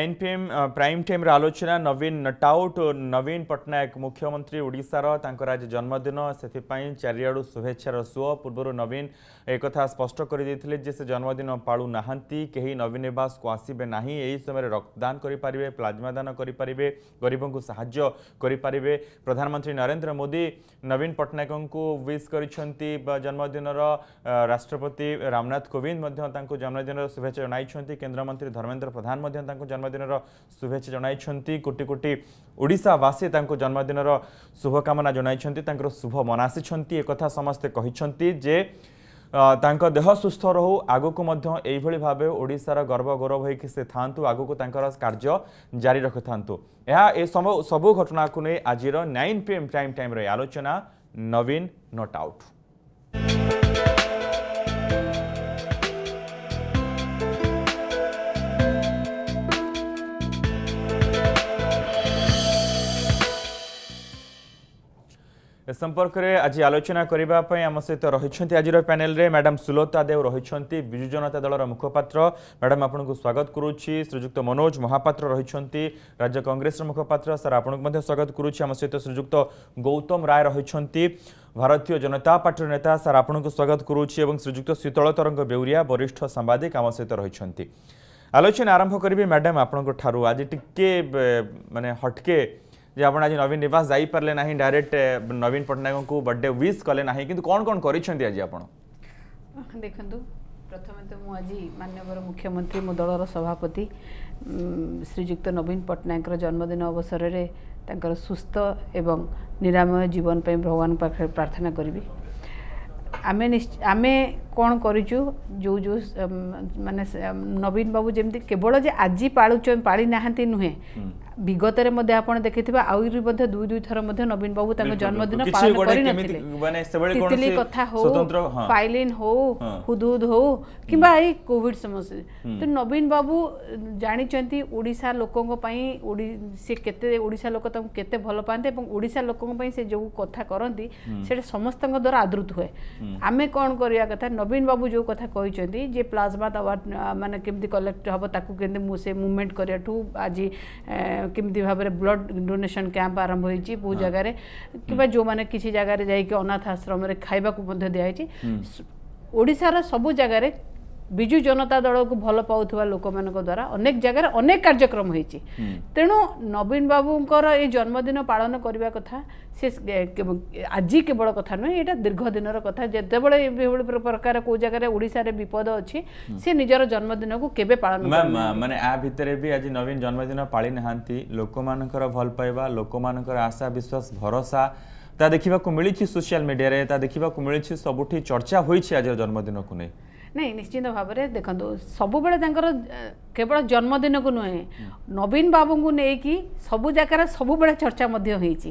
NPM prime time आलोचना नवीन नटाउट नवीन पट्टनायक मुख्यमंत्री ओडार आज जन्मदिन से चारिड़ शुभेच्छार सु पूर्व नवीन एक स्पष्ट कर जन्मदिन पालूना कहीं नवीन नवास को आसबे ना यही समय रक्तदान करें प्लाज्मा दान करें गरीब को सापारे प्रधानमंत्री नरेन्द्र मोदी नवीन पट्टनायक विश कर जन्मदिन राष्ट्रपति रामनाथ कोविंद जन्मदिन शुभेच्छा जन केन्द्रमंत्री धर्मेन्द्र प्रधान जन्मदिन জন্মদিনর শুভেচ্ছা জনাইছেন কোটি কোটি ওড়িশাবাসী তাঁর জন্মদিনর শুভকামনা জনাইছেন তাঁর শুভ মনাসিছেন একথা সমস্তে যে ତାଙ୍କ ଦେହ ସୁସ୍ଥ ରହୁ ଆଗକୁ ମଧ୍ୟ ଏଇଭଳି ଭାବେ ଓଡ଼ିଶାର ଗର୍ବ ଗୌରବ ହୋଇକି ସେ ଥାଆନ୍ତୁ ଆଗକୁ ତାଙ୍କର କାର୍ଯ୍ୟ ଜାରି ରଖିଥାନ୍ତୁ ଏହା ଏ ସବୁ ଘଟଣାକୁ ନେଇ ଆଜିର ନାଇନ୍ ପି ଏମ୍ ପ୍ରାଇମ୍ ଟାଇମ୍ରେ ଆଲୋଚନା ନବୀନ ନଟ୍ ଆଉଟ୍ संपर्क में आज आलोचना करने आम सहित रही आज पैनेल मैडम सुलोता देव रही विजु जनता दल मुखपात्र मैडम आपन को स्वागत करुच्ची श्रीजुक्त मनोज महापात्र रही राज्य कंग्रेस मुखपात्र सर आपन को स्वागत करुच्ची आम सहित श्रीजुक्त गौतम राय रही भारतीय जनता पार्टी नेता सर आपन को स्वागत करुच्ची श्रीजुक्त शीतल तरंग बेउरिया वरिष्ठ सांबादिक आम सहित रही आलोचना आरंभ करी मैडम आपंठ आज टी मैंने हटके যে আপনার আজ নবীন নিবাস যাইপারে না ডাইরেক্ট নবীন পট্টনাক বর্থডে উইশ কলে না কিন্তু কোণ কোণ করছেন আজ আপনার দেখুন প্রথমে তো মু আজি মাননীয় মুখ্যমন্ত্রী মো দলর সভাপতি শ্রীযুক্ত নবীন পট্টনাকর জন্মদিন অবসরের তাঁর সুস্থ এবং নিরাময় জীবন পাই ভগবান পাখে প্রার্থনা করবি আমি আমি କ'ଣ କରିଛୁ ଯେଉଁ ଯେଉଁ ମାନେ ନବୀନ ବାବୁ ଯେମିତି କେବଳ ଯେ ଆଜି ପାଳୁଛ ପାଳି ନାହାନ୍ତି ନୁହେଁ ବିଗତରେ ମଧ୍ୟ ଆପଣ ଦେଖିଥିବା ଆହୁରି ମଧ୍ୟ ଦୁଇ ଦୁଇ ଥର ମଧ୍ୟ ନବୀନ ବାବୁ ତାଙ୍କ ଜନ୍ମଦିନ ପାଳନ କରିନଥିଲେ ତିତିଲି କଥା ହଉ ଫାଇଲିନ୍ ହଉ ହୁଦହୁଦ ହଉ କିମ୍ବା ଏଇ କୋଭିଡ ସମସ୍ୟା ତ ନବୀନ ବାବୁ ଜାଣିଛନ୍ତି ଓଡ଼ିଶା ଲୋକଙ୍କ ପାଇଁ ସେ କେତେ ଓଡ଼ିଶା ଲୋକ ତାଙ୍କୁ କେତେ ଭଲ ପାଆନ୍ତି ଏବଂ ଓଡ଼ିଶା ଲୋକଙ୍କ ପାଇଁ ସେ ଯେଉଁ କଥା କରନ୍ତି ସେଟା ସମସ୍ତଙ୍କ ଦ୍ୱାରା ଆଦୃତ ହୁଏ ଆମେ କ'ଣ କରିବା କଥା नवीन बाबू जो कथा कही प्लाज्मा दवा मानते कमी कलेक्ट हम ताक से मुभमेंट करू भाव में ब्लड डोनेसन क्यांप आरंभ हो बहुत हाँ। जगार कि हम्म। जो मैंने किसी जगह जाइ अनाथ आश्रम खाइबा दिखाई हम्म। ओडार सब जगह ବିଜୁ ଜନତା ଦଳକୁ ଭଲ ପାଉଥିବା ଲୋକମାନଙ୍କ ଦ୍ୱାରା ଅନେକ ଜାଗାରେ ଅନେକ କାର୍ଯ୍ୟକ୍ରମ ହୋଇଛି ତେଣୁ ନବୀନ ବାବୁଙ୍କର ଏଇ ଜନ୍ମଦିନ ପାଳନ କରିବା କଥା ସେ ଆଜି କେବଳ କଥା ନୁହେଁ ଏଇଟା ଦୀର୍ଘ ଦିନର କଥା ଯେତେବେଳେ ଏଭଳି ପ୍ରକାର କେଉଁ ଜାଗାରେ ଓଡ଼ିଶାରେ ବିପଦ ଅଛି ସେ ନିଜର ଜନ୍ମଦିନକୁ କେବେ ପାଳନ ମାନେ ଆ ଭିତରେ ବି ଆଜି ନବୀନ ଜନ୍ମଦିନ ପାଳି ନାହାନ୍ତି ଲୋକମାନଙ୍କର ଭଲ ପାଇବା ଲୋକମାନଙ୍କର ଆଶା ବିଶ୍ୱାସ ଭରସା ତା ଦେଖିବାକୁ ମିଳିଛି ସୋସିଆଲ ମିଡ଼ିଆରେ ତା ଦେଖିବାକୁ ମିଳିଛି ସବୁଠି ଚର୍ଚ୍ଚା ହୋଇଛି ଆଜିର ଜନ୍ମଦିନକୁ ନେଇ ନାଇଁ ନିଶ୍ଚିନ୍ତ ଭାବରେ ଦେଖନ୍ତୁ ସବୁବେଳେ ତାଙ୍କର କେବଳ ଜନ୍ମଦିନକୁ ନୁହେଁ ନବୀନ ବାବୁଙ୍କୁ ନେଇକି ସବୁ ଜାଗାରେ ସବୁବେଳେ ଚର୍ଚ୍ଚା ମଧ୍ୟ ହୋଇଛି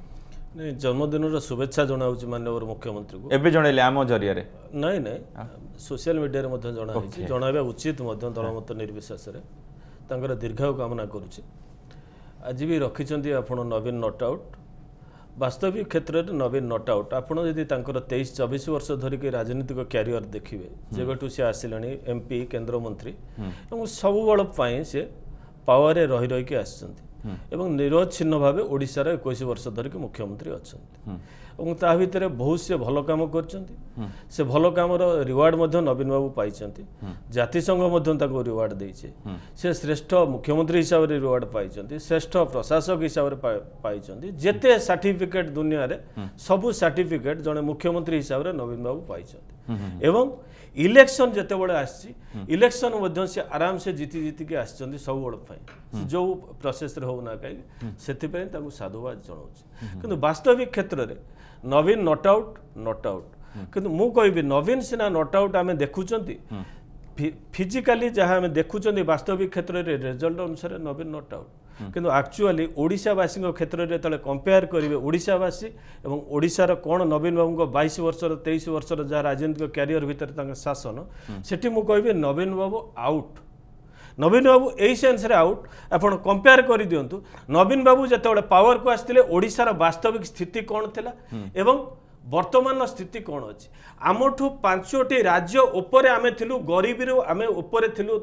ନାଇଁ ଜନ୍ମଦିନର ଶୁଭେଚ୍ଛା ଜଣାଉଛି ମାନ୍ୟବର ମୁଖ୍ୟମନ୍ତ୍ରୀଙ୍କୁ ଏବେ ଜଣେଇଲେ ଆମ ଜରିଆରେ ନାଇଁ ନାଇଁ ସୋସିଆଲ ମିଡ଼ିଆରେ ମଧ୍ୟ ଜଣା ହେଇଛି ଜଣାଇବା ଉଚିତ ମଧ୍ୟ ଦଳମତ ନିର୍ବିଶ୍ୱାସରେ ତାଙ୍କର ଦୀର୍ଘାୟୁ କାମନା କରୁଛି ଆଜି ବି ରଖିଛନ୍ତି ଆପଣ ନବୀନ ନଟ୍ ଆଉଟ୍ ବାସ୍ତବିକ କ୍ଷେତ୍ରରେ ନବୀନ ନଟ୍ ଆଉଟ୍ ଆପଣ ଯଦି ତାଙ୍କର ତେଇଶ ଚବିଶ ବର୍ଷ ଧରିକି ରାଜନୈତିକ କ୍ୟାରିୟର ଦେଖିବେ ଯେବେଠୁ ସେ ଆସିଲେଣି ଏମ୍ପି କେନ୍ଦ୍ରମନ୍ତ୍ରୀ ଏବଂ ସବୁବେଳ ପାଇଁ ସେ ପାୱାରରେ ରହି ରହିକି ଆସିଛନ୍ତି ଏବଂ ନିରବଚ୍ଛିନ୍ନ ଭାବେ ଓଡ଼ିଶାର ଏକୋଇଶ ବର୍ଷ ଧରିକି ମୁଖ୍ୟମନ୍ତ୍ରୀ ଅଛନ୍ତି ଏବଂ ତା ଭିତରେ ବହୁତ ସେ ଭଲ କାମ କରିଛନ୍ତି ସେ ଭଲ କାମର ରିୱାର୍ଡ ମଧ୍ୟ ନବୀନବାବୁ ପାଇଛନ୍ତି ଜାତିସଂଘ ମଧ୍ୟ ତାଙ୍କୁ ରିୱାର୍ଡ ଦେଇଛି ସେ ଶ୍ରେଷ୍ଠ ମୁଖ୍ୟମନ୍ତ୍ରୀ ହିସାବରେ ରିୱାର୍ଡ ପାଇଛନ୍ତି ଶ୍ରେଷ୍ଠ ପ୍ରଶାସକ ହିସାବରେ ପାଇଛନ୍ତି ଯେତେ ସାର୍ଟିଫିକେଟ୍ ଦୁନିଆରେ ସବୁ ସାର୍ଟିଫିକେଟ୍ ଜଣେ ମୁଖ୍ୟମନ୍ତ୍ରୀ ହିସାବରେ ନବୀନବାବୁ ପାଇଛନ୍ତି ଏବଂ ଇଲେକ୍ସନ୍ ଯେତେବେଳେ ଆସିଛି ଇଲେକ୍ସନ୍ ମଧ୍ୟ ସେ ଆରାମସେ ଜିତି ଜିତିକି ଆସିଛନ୍ତି ସବୁବେଳ ପାଇଁ ଯେଉଁ ପ୍ରସେସ୍ରେ ହେଉ ନା କାହିଁକି ସେଥିପାଇଁ ତାଙ୍କୁ ସାଧୁବାଦ ଜଣାଉଛି କିନ୍ତୁ ବାସ୍ତବିକ କ୍ଷେତ୍ରରେ ନବୀନ ନଟ୍ ଆଉଟ୍ ନଟ୍ ଆଉଟ୍ କିନ୍ତୁ ମୁଁ କହିବି ନବୀନ ସିନା ନଟ୍ ଆଉଟ୍ ଆମେ ଦେଖୁଛନ୍ତି ଫିଜିକାଲି ଯାହା ଆମେ ଦେଖୁଛନ୍ତି ବାସ୍ତବିକ କ୍ଷେତ୍ରରେ ରେଜଲ୍ଟ ଅନୁସାରେ ନବୀନ ନଟ୍ କିନ୍ତୁ ଆକ୍ଚୁଆଲି ଓଡ଼ିଶାବାସୀଙ୍କ କ୍ଷେତ୍ରରେ ଯେତେବେଳେ କମ୍ପେୟାର କରିବେ ଓଡ଼ିଶାବାସୀ ଏବଂ ଓଡ଼ିଶାର କ'ଣ ନବୀନ ବାବୁଙ୍କ ବାଇଶ ବର୍ଷର ତେଇଶ ବର୍ଷର ଯାହା ରାଜନୈତିକ କ୍ୟାରିୟର ଭିତରେ ତାଙ୍କ ଶାସନ ସେଠି ମୁଁ କହିବି ନବୀନ ବାବୁ ଆଉଟ୍ ନବୀନ ବାବୁ ଏଇ ସେନ୍ସରେ ଆଉଟ୍ ଆପଣ କମ୍ପେୟାର କରିଦିଅନ୍ତୁ ନବୀନ ବାବୁ ଯେତେବେଳେ ପାୱାରକୁ ଆସିଥିଲେ ଓଡ଼ିଶାର ବାସ୍ତବିକ ସ୍ଥିତି କ'ଣ ଥିଲା ଏବଂ ବର୍ତ୍ତମାନ ସ୍ଥିତି କ'ଣ ଅଛି ଆମଠୁ ପାଞ୍ଚଟି ରାଜ୍ୟ ଉପରେ ଆମେ ଥିଲୁ ଗରିବୀରୁ ଆମେ ଉପରେ ଥିଲୁ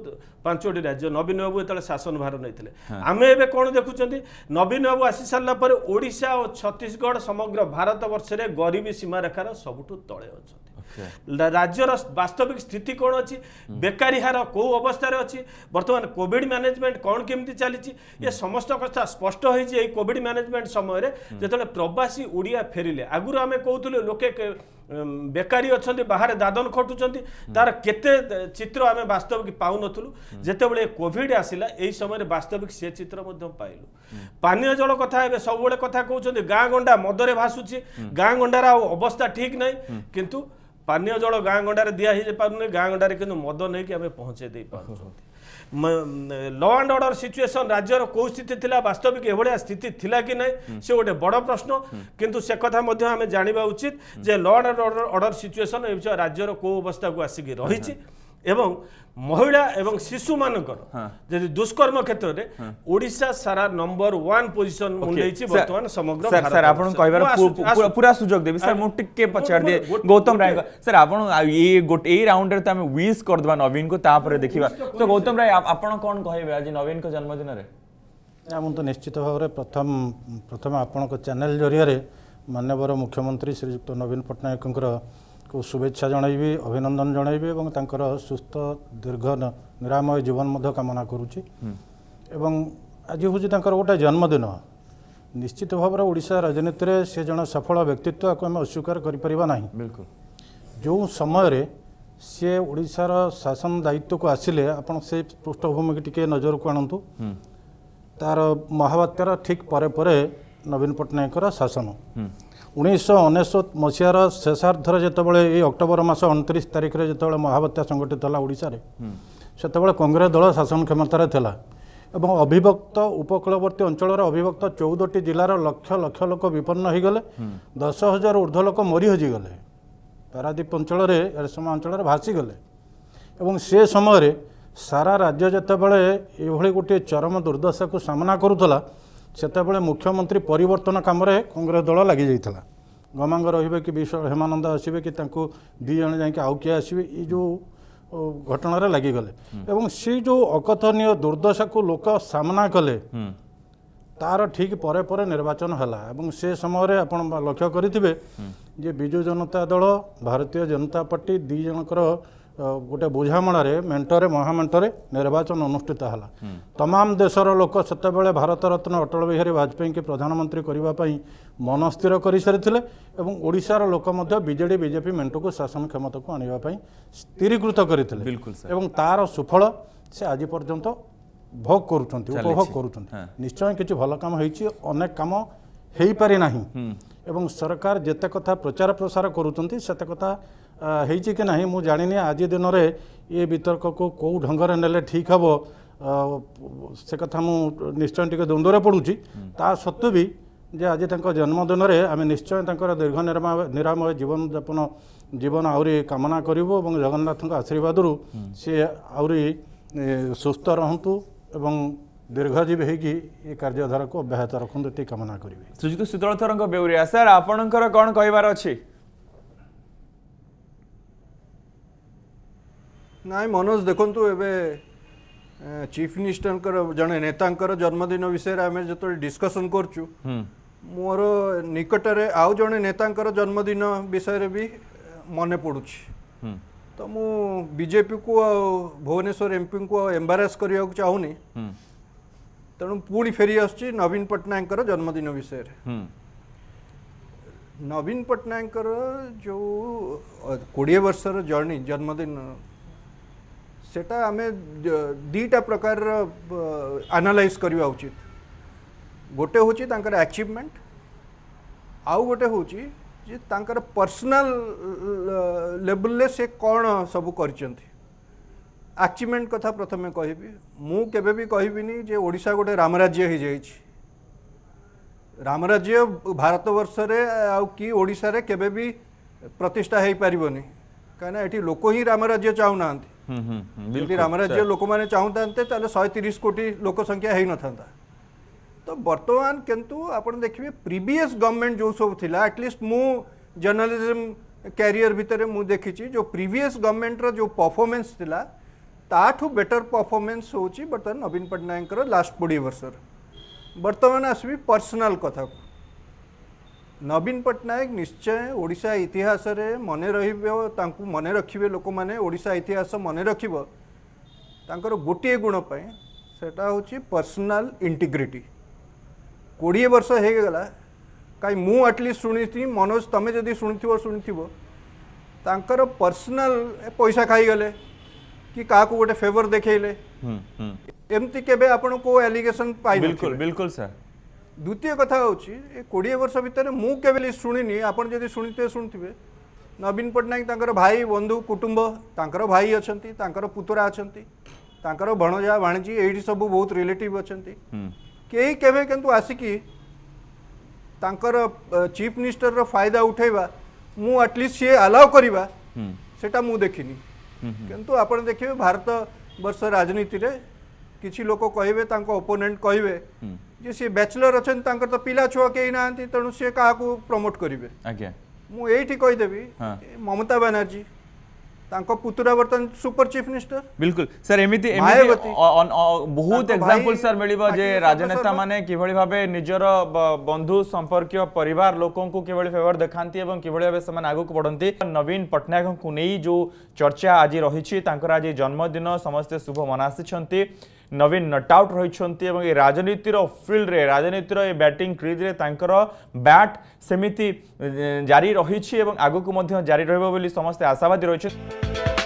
ପାଞ୍ଚଟି ରାଜ୍ୟ ନବୀନ ବାବୁ ଯେତେବେଳେ ଶାସନ ଭାର ନେଇଥିଲେ ଆମେ ଏବେ କ'ଣ ଦେଖୁଛନ୍ତି ନବୀନ ବାବୁ ଆସିସାରିଲା ପରେ ଓଡ଼ିଶା ଓ ଛତିଶଗଡ଼ ସମଗ୍ର ଭାରତ ବର୍ଷରେ ଗରିବୀ ସୀମାରେଖାର ସବୁଠୁ ତଳେ ଅଛନ୍ତି ରାଜ୍ୟର ବାସ୍ତବିକ ସ୍ଥିତି କ'ଣ ଅଛି ବେକାରୀ ହାର କେଉଁ ଅବସ୍ଥାରେ ଅଛି ବର୍ତ୍ତମାନ କୋଭିଡ଼ ମ୍ୟାନେଜମେଣ୍ଟ କ'ଣ କେମିତି ଚାଲିଛି ଏ ସମସ୍ତ କଥା ସ୍ପଷ୍ଟ ହୋଇଛି ଏଇ କୋଭିଡ଼ ମ୍ୟାନେଜମେଣ୍ଟ ସମୟରେ ଯେତେବେଳେ ପ୍ରବାସୀ ଓଡ଼ିଆ ଫେରିଲେ ଆଗରୁ ଆମେ କହୁଥିଲୁ ଲୋକେ ବେକାରୀ ଅଛନ୍ତି ବାହାରେ ଦାଦନ ଖଟୁଛନ୍ତି ତାର କେତେ ଚିତ୍ର ଆମେ ବାସ୍ତବିକ ପାଉନଥିଲୁ ଯେତେବେଳେ କୋଭିଡ ଆସିଲା ଏଇ ସମୟରେ ବାସ୍ତବିକ ସେ ଚିତ୍ର ମଧ୍ୟ ପାଇଲୁ ପାନୀୟ ଜଳ କଥା ଏବେ ସବୁବେଳେ କଥା କହୁଛନ୍ତି ଗାଁ ଗଣ୍ଡା ମଦରେ ଭାସୁଛି ଗାଁ ଗଣ୍ଡାର ଆଉ ଅବସ୍ଥା ଠିକ ନାହିଁ କିନ୍ତୁ ପାନୀୟ ଜଳ ଗାଁ ଗଣ୍ଡାରେ ଦିଆ ହେଇପାରୁନି ଗାଁ ଗଣ୍ଡାରେ କିନ୍ତୁ ମଦ ନେଇକି ଆମେ ପହଞ୍ଚେଇ ଦେଇପାରୁଛନ୍ତି ଲ ଆଣ୍ଡ ଅର୍ଡର୍ ସିଚୁଏସନ୍ ରାଜ୍ୟର କେଉଁ ସ୍ଥିତି ଥିଲା ବାସ୍ତବିକ ଏଭଳିଆ ସ୍ଥିତି ଥିଲା କି ନାହିଁ ସେ ଗୋଟେ ବଡ଼ ପ୍ରଶ୍ନ କିନ୍ତୁ ସେ କଥା ମଧ୍ୟ ଆମେ ଜାଣିବା ଉଚିତ ଯେ ଲ ଆଣ୍ଡ ଅର୍ଡର୍ ସିଚୁଏସନ୍ ଏ ବିଷୟ ରାଜ୍ୟର କେଉଁ ଅବସ୍ଥାକୁ ଆସିକି ରହିଛି ଏବଂ মহিলা এবং শিশু মানকর যদি দুষ্কর্ম ক্ষেত্রে ওড়িশা সারা নম্বর ওয়ান পজিশন মুন্ডাইছি বর্তমান সমগ্র স্যার স্যার আপন কইবার পুরা সুযোগ দেবি স্যার মু টিকে পছাড় দিয়ে গৌতম রায় স্যার আপন এই গোটে এই রাউন্ড রে তো আমি উইশ কর দবা নবীন কো তারপরে দেখিবা তো গৌতম রায় আপন কোন কইবে আজি নবীন কো জন্মদিন রে ମୁଁ ତ ନିଶ୍ଚିତ ଭାବରେ ପ୍ରଥମ ପ୍ରଥମେ ଆପଣଙ୍କ ଚ୍ୟାନେଲ୍ ଜରିଆରେ ମାନ୍ୟବର ମୁଖ୍ୟମନ୍ତ୍ରୀ ଶ୍ରୀଯୁକ୍ତ ନବୀନ ପଟ୍ଟନାୟକଙ୍କର କୁ ଶୁଭେଚ୍ଛା ଜଣାଇବି ଅଭିନନ୍ଦନ ଜଣାଇବି ଏବଂ ତାଙ୍କର ସୁସ୍ଥ ଦୀର୍ଘ ନିରାମୟ ଜୀବନ ମଧ୍ୟ କାମନା କରୁଛି ଏବଂ ଆଜି ହେଉଛି ତାଙ୍କର ଗୋଟେ ଜନ୍ମଦିନ ନିଶ୍ଚିତ ଭାବରେ ଓଡ଼ିଶା ରାଜନୀତିରେ ସେ ଜଣେ ସଫଳ ବ୍ୟକ୍ତିତ୍ୱ ଆକୁ ଆମେ ଅସ୍ୱୀକାର କରିପାରିବା ନାହିଁ ଯେଉଁ ସମୟରେ ସିଏ ଓଡ଼ିଶାର ଶାସନ ଦାୟିତ୍ୱକୁ ଆସିଲେ ଆପଣ ସେ ପୃଷ୍ଠଭୂମିକୁ ଟିକେ ନଜରକୁ ଆଣନ୍ତୁ ତାର ମହାବାତ୍ୟାର ଠିକ୍ ପରେ ପରେ ନବୀନ ପଟ୍ଟନାୟକଙ୍କର ଶାସନ ଉଣେଇଶହ ଅନେଶ୍ୱତ ମସିହାର ଶେଷାର୍ଦ୍ଧର ଯେତେବେଳେ ଏଇ ଅକ୍ଟୋବର ମାସ ଅଣତିରିଶ ତାରିଖରେ ଯେତେବେଳେ ମହାବତ୍ୟା ସଂଗଠିତ ହେଲା ଓଡ଼ିଶାରେ ସେତେବେଳେ କଂଗ୍ରେସ ଦଳ ଶାସନ କ୍ଷମତାରେ ଥିଲା ଏବଂ ଅଭିଭକ୍ତ ଉପକୂଳବର୍ତ୍ତୀ ଅଞ୍ଚଳର ଅଭିଭକ୍ତ ଚଉଦଟି ଜିଲ୍ଲାର ଲକ୍ଷ ଲକ୍ଷ ଲୋକ ବିପନ୍ନ ହୋଇଗଲେ ଦଶ ହଜାର ଉର୍ଦ୍ଧ୍ୱ ଲୋକ ମରି ହଜିଗଲେ ପାରାଦ୍ୱୀପ ଅଞ୍ଚଳରେ ଏରସମା ଅଞ୍ଚଳରେ ଭାସିଗଲେ ଏବଂ ସେ ସମୟରେ ସାରା ରାଜ୍ୟ ଯେତେବେଳେ ଏଭଳି ଗୋଟିଏ ଚରମ ଦୁର୍ଦ୍ଦଶାକୁ ସାମ୍ନା କରୁଥିଲା ସେତେବେଳେ ମୁଖ୍ୟମନ୍ତ୍ରୀ ପରିବର୍ତ୍ତନ କାମରେ କଂଗ୍ରେସ ଦଳ ଲାଗିଯାଇଥିଲା ଗମାଙ୍ଗ ରହିବେ କି ବିଶ୍ୱ ହେମାନନ୍ଦ ଆସିବେ କି ତାଙ୍କୁ ଦୁଇ ଜଣ ଯାଇକି ଆଉ କିଏ ଆସିବେ ଏଇ ଯେଉଁ ଘଟଣାରେ ଲାଗିଗଲେ ଏବଂ ସେ ଯେଉଁ ଅକଥନୀୟ ଦୁର୍ଦ୍ଦଶାକୁ ଲୋକ ସାମ୍ନା କଲେ ତାର ଠିକ୍ ପରେ ପରେ ନିର୍ବାଚନ ହେଲା ଏବଂ ସେ ସମୟରେ ଆପଣ ଲକ୍ଷ୍ୟ କରିଥିବେ ଯେ ବିଜୁ ଜନତା ଦଳ ଭାରତୀୟ ଜନତା ପାର୍ଟି ଦୁଇ ଜଣଙ୍କର ଗୋଟେ ବୁଝାମଣାରେ ମେଣ୍ଟରେ ମହାମେଣ୍ଟରେ ନିର୍ବାଚନ ଅନୁଷ୍ଠିତ ହେଲା ତମାମ ଦେଶର ଲୋକ ସେତେବେଳେ ଭାରତରତ୍ନ ଅଟଳ ବିହାରୀ ବାଜପେୟୀଙ୍କୁ ପ୍ରଧାନମନ୍ତ୍ରୀ କରିବା ପାଇଁ ମନସ୍ଥିର କରିସାରିଥିଲେ ଏବଂ ଓଡ଼ିଶାର ଲୋକ ମଧ୍ୟ ବିଜେଡ଼ି ବିଜେପି ମେଣ୍ଟକୁ ଶାସନ କ୍ଷମତାକୁ ଆଣିବା ପାଇଁ ସ୍ଥିରୀକୃତ କରିଥିଲେ ଏବଂ ତା'ର ସୁଫଳ ସେ ଆଜି ପର୍ଯ୍ୟନ୍ତ ଭୋଗ କରୁଛନ୍ତି ଉପଭୋଗ କରୁଛନ୍ତି ନିଶ୍ଚୟ କିଛି ଭଲ କାମ ହେଇଛି ଅନେକ କାମ ହେଇପାରି ନାହିଁ ଏବଂ ସରକାର ଯେତେ କଥା ପ୍ରଚାର ପ୍ରସାର କରୁଛନ୍ତି ସେତେ କଥା ହେଇଛି କି ନାହିଁ ମୁଁ ଜାଣିନି ଆଜି ଦିନରେ ଏ ବିତର୍କକୁ କେଉଁ ଢଙ୍ଗରେ ନେଲେ ଠିକ୍ ହେବ ସେ କଥା ମୁଁ ନିଶ୍ଚୟ ଟିକେ ଦ୍ୱନ୍ଦ୍ୱରେ ପଡ଼ୁଛି ତା ସତ୍ତ୍ୱେ ବି ଯେ ଆଜି ତାଙ୍କ ଜନ୍ମଦିନରେ ଆମେ ନିଶ୍ଚୟ ତାଙ୍କର ଦୀର୍ଘ ନିରାମୟ ଜୀବନଯାପନ ଜୀବନ ଆହୁରି କାମନା କରିବୁ ଏବଂ ଜଗନ୍ନାଥଙ୍କ ଆଶୀର୍ବାଦରୁ ସିଏ ଆହୁରି ସୁସ୍ଥ ରହନ୍ତୁ ଏବଂ ଦୀର୍ଘଜୀବୀ ହେଇକି ଏ କାର୍ଯ୍ୟଧାରାକୁ ଅବ୍ୟାହତ ରଖନ୍ତୁ ଏତିକି କାମନା କରିବି ଶ୍ରୀଯୁକ୍ତ ଶୀତଳଥରଙ୍କ ବେଉରିଆ ସାର୍ ଆପଣଙ୍କର କ'ଣ କହିବାର ଅଛି ନାଇଁ ମନୋଜ ଦେଖନ୍ତୁ ଏବେ ଚିଫ୍ ମିନିଷ୍ଟରଙ୍କର ଜଣେ ନେତାଙ୍କର ଜନ୍ମଦିନ ବିଷୟରେ ଆମେ ଯେତେବେଳେ ଡିସ୍କସନ୍ କରୁଛୁ ମୋର ନିକଟରେ ଆଉ ଜଣେ ନେତାଙ୍କର ଜନ୍ମଦିନ ବିଷୟରେ ବି ମନେ ପଡ଼ୁଛି ତ ମୁଁ ବିଜେପିକୁ ଆଉ ଭୁବନେଶ୍ୱର ଏମ୍ପିଙ୍କୁ ଆଉ ଏମ୍ବାରେସ୍ କରିବାକୁ ଚାହୁଁନି ତେଣୁ ପୁଣି ଫେରି ଆସୁଛି ନବୀନ ପଟ୍ଟନାୟକଙ୍କର ଜନ୍ମଦିନ ବିଷୟରେ ନବୀନ ପଟ୍ଟନାୟକଙ୍କର ଯେଉଁ କୋଡ଼ିଏ ବର୍ଷର ଜର୍ଣ୍ଣି ଜନ୍ମଦିନ সেটা আমি দুইটা প্রকার আনালাইজ করা উচিত গোটে হচ্ছে তাঁর আচিভমেন্ট আউ গোটে হচ্ছে যে তাঁর পর্সনাল লেভেলে সে কণ সবু করছেন আচিভমেন্ট কথা প্রথমে কহবি মু কেবে বি কহবিনি যে ওড়শা গোটে রামরাজ্য হয়ে যাইছি রামরাজ্য ভারতবর্ষরে আড়শার কেবে বি প্রতিষ্ঠা হয়ে পারবনি କାହିଁକିନା ଏଠି ଲୋକ ହିଁ ରାମରାଜ୍ୟ ଚାହୁଁନାହାନ୍ତି ରାମ ରାଜ୍ୟ ଲୋକମାନେ ଚାହୁଁଥାନ୍ତେ ତାହେଲେ ଶହେ ତିରିଶ କୋଟି ଲୋକ ସଂଖ୍ୟା ହେଇନଥାନ୍ତା ତ ବର୍ତ୍ତମାନ କିନ୍ତୁ ଆପଣ ଦେଖିବେ ପ୍ରିଭିୟସ୍ ଗଭର୍ଣ୍ଣମେଣ୍ଟ ଯେଉଁ ସବୁ ଥିଲା ଆଟଲିଷ୍ଟ ମୁଁ ଜର୍ଣ୍ଣାଲିଜିମ୍ କ୍ୟାରିୟର ଭିତରେ ମୁଁ ଦେଖିଛି ଯେଉଁ ପ୍ରିଭିୟସ୍ ଗଭର୍ଣ୍ଣମେଣ୍ଟର ଯେଉଁ ପରଫର୍ମାନ୍ସ ଥିଲା ତାଠୁ ବେଟର ପରଫର୍ମାନ୍ସ ହେଉଛି ବର୍ତ୍ତମାନ ନବୀନ ପଟ୍ଟନାୟକଙ୍କର ଲାଷ୍ଟ କୋଡ଼ିଏ ବର୍ଷର ବର୍ତ୍ତମାନ ଆସିବି ପର୍ସନାଲ୍ କଥାକୁ ନବୀନ ପଟ୍ଟନାୟକ ନିଶ୍ଚୟ ଓଡ଼ିଶା ଇତିହାସରେ ମନେ ରହିବ ତାଙ୍କୁ ମନେ ରଖିବେ ଲୋକମାନେ ଓଡ଼ିଶା ଇତିହାସ ମନେ ରଖିବ ତାଙ୍କର ଗୋଟିଏ ଗୁଣ ପାଇଁ ସେଟା ହେଉଛି ପର୍ସନାଲ ଇଣ୍ଟିଗ୍ରିଟି କୋଡ଼ିଏ ବର୍ଷ ହେଇଗଲା କାହିଁ ମୁଁ ଆଟଲିଷ୍ଟ ଶୁଣିଥିଲି ମନୋଜ ତମେ ଯଦି ଶୁଣିଥିବ ଶୁଣିଥିବ ତାଙ୍କର ପର୍ସନାଲ ପଇସା ଖାଇଗଲେ କି କାହାକୁ ଗୋଟେ ଫେଭର ଦେଖେଇଲେ ଏମିତି କେବେ ଆପଣ କେଉଁ ଆଲିଗେସନ୍ ପାଇ ବିଲକୁଲ ବିଲକୁଲ ସାର୍ ଦ୍ୱିତୀୟ କଥା ହେଉଛି ଏ କୋଡ଼ିଏ ବର୍ଷ ଭିତରେ ମୁଁ କେବେ ଶୁଣିନି ଆପଣ ଯଦି ଶୁଣିଥିବେ ଶୁଣିଥିବେ ନବୀନ ପଟ୍ଟନାୟକ ତାଙ୍କର ଭାଇ ବନ୍ଧୁ କୁଟୁମ୍ବ ତାଙ୍କର ଭାଇ ଅଛନ୍ତି ତାଙ୍କର ପୁତୁରା ଅଛନ୍ତି ତାଙ୍କର ଭଣଜା ଭାଣିଜୀ ଏଇଠି ସବୁ ବହୁତ ରିଲେଟିଭ୍ ଅଛନ୍ତି କେହି କେବେ କିନ୍ତୁ ଆସିକି ତାଙ୍କର ଚିଫ୍ ମିନିଷ୍ଟରର ଫାଇଦା ଉଠାଇବା ମୁଁ ଆଟଲିଷ୍ଟ ସିଏ ଆଲାଓ କରିବା ସେଟା ମୁଁ ଦେଖିନି କିନ୍ତୁ ଆପଣ ଦେଖିବେ ଭାରତ ବର୍ଷ ରାଜନୀତିରେ କିଛି ଲୋକ କହିବେ ତାଙ୍କ ଓପୋନେଣ୍ଟ କହିବେ जे सी बैचलर अच्छा तो पिला छुआ कहीं ना तेणु सी क्या प्रमोट करेंगे मुझे ये कहीदेवी ममता बानाजी बंधु संपर्क परिवार लोक बढ़ती नवीन पट्टनायक नहीं जो चर्चा जन्मदिन समस्त शुभ मनासी ନବୀନ ନଟ୍ ଆଉଟ୍ ରହିଛନ୍ତି ଏବଂ ଏ ରାଜନୀତିର ଫିଲ୍ଡରେ ରାଜନୀତିର ଏ ବ୍ୟାଟିଂ କ୍ରିଜ୍ରେ ତାଙ୍କର ବ୍ୟାଟ୍ ସେମିତି ଜାରି ରହିଛି ଏବଂ ଆଗକୁ ମଧ୍ୟ ଜାରି ରହିବ ବୋଲି ସମସ୍ତେ ଆଶାବାଦୀ ରହିଛନ୍ତି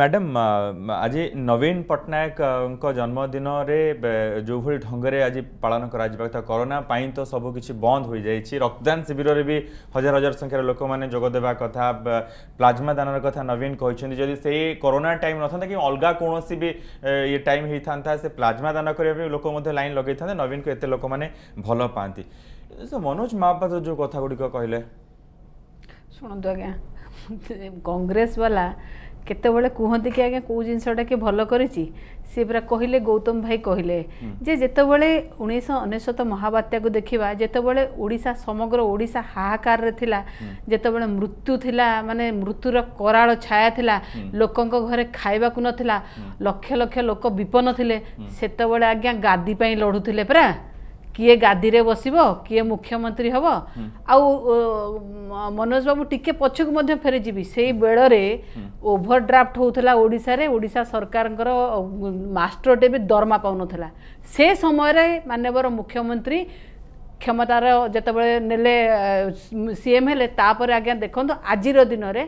ম্যাডাম আজি নবীন পট্টনায়কଙ୍କ জন্মদিনরে যেভাবে ঢঙ্গরে আজি পালন করা যাবে তা করোনা পাই তো সবু কিছু বন্ধ হয়ে যাই রক্তদান শিবিরের বি হাজার হাজার সংখ্যার লোক মানে যোগ দেওয়া কথা প্লাজমা দানর কথা নবীন কিন্তু যদি সেই করোনা টাইম নথান্তা কি অলগা কোণী বি ইয়ে টাইম হয়ে থাকে সে প্লাজমা দান করা লোক লাইন লগাই থাকে নবীনকে এত লোক মানে ভাল পাঁতি মনোজ মহাপাত্র যে কথাগুড়ি কহিলেন শুণতু আজ্ঞা কংগ্রেস বালা କେତେବେଳେ କୁହନ୍ତି କି ଆଜ୍ଞା କେଉଁ ଜିନିଷଟା କିଏ ଭଲ କରିଛି ସିଏ ପୁରା କହିଲେ ଗୌତମ ଭାଇ କହିଲେ ଯେ ଯେତେବେଳେ ଉଣେଇଶହ ଅନେଶ୍ୱତ ମହାବାତ୍ୟାକୁ ଦେଖିବା ଯେତେବେଳେ ଓଡ଼ିଶା ସମଗ୍ର ଓଡ଼ିଶା ହାହାକାରରେ ଥିଲା ଯେତେବେଳେ ମୃତ୍ୟୁ ଥିଲା ମାନେ ମୃତ୍ୟୁର କରାଳ ଛାୟା ଥିଲା ଲୋକଙ୍କ ଘରେ ଖାଇବାକୁ ନଥିଲା ଲକ୍ଷ ଲକ୍ଷ ଲୋକ ବିପନ୍ନ ଥିଲେ ସେତେବେଳେ ଆଜ୍ଞା ଗାଦି ପାଇଁ ଲଢ଼ୁଥିଲେ ପରା କିଏ ଗାଦିରେ ବସିବ କିଏ ମୁଖ୍ୟମନ୍ତ୍ରୀ ହବ ଆଉ ମନୋଜ ବାବୁ ଟିକେ ପଛକୁ ମଧ୍ୟ ଫେରିଯିବି ସେଇ ବେଳରେ ଓଭର ଡ୍ରାଫ୍ଟ ହଉଥିଲା ଓଡ଼ିଶାରେ ଓଡ଼ିଶା ସରକାରଙ୍କର ମାଷ୍ଟରଟେ ବି ଦରମା ପାଉନଥିଲା ସେ ସମୟରେ ମାନ୍ୟବର ମୁଖ୍ୟମନ୍ତ୍ରୀ କ୍ଷମତାର ଯେତେବେଳେ ନେଲେ ସିଏମ୍ ହେଲେ ତାପରେ ଆଜ୍ଞା ଦେଖନ୍ତୁ ଆଜିର ଦିନରେ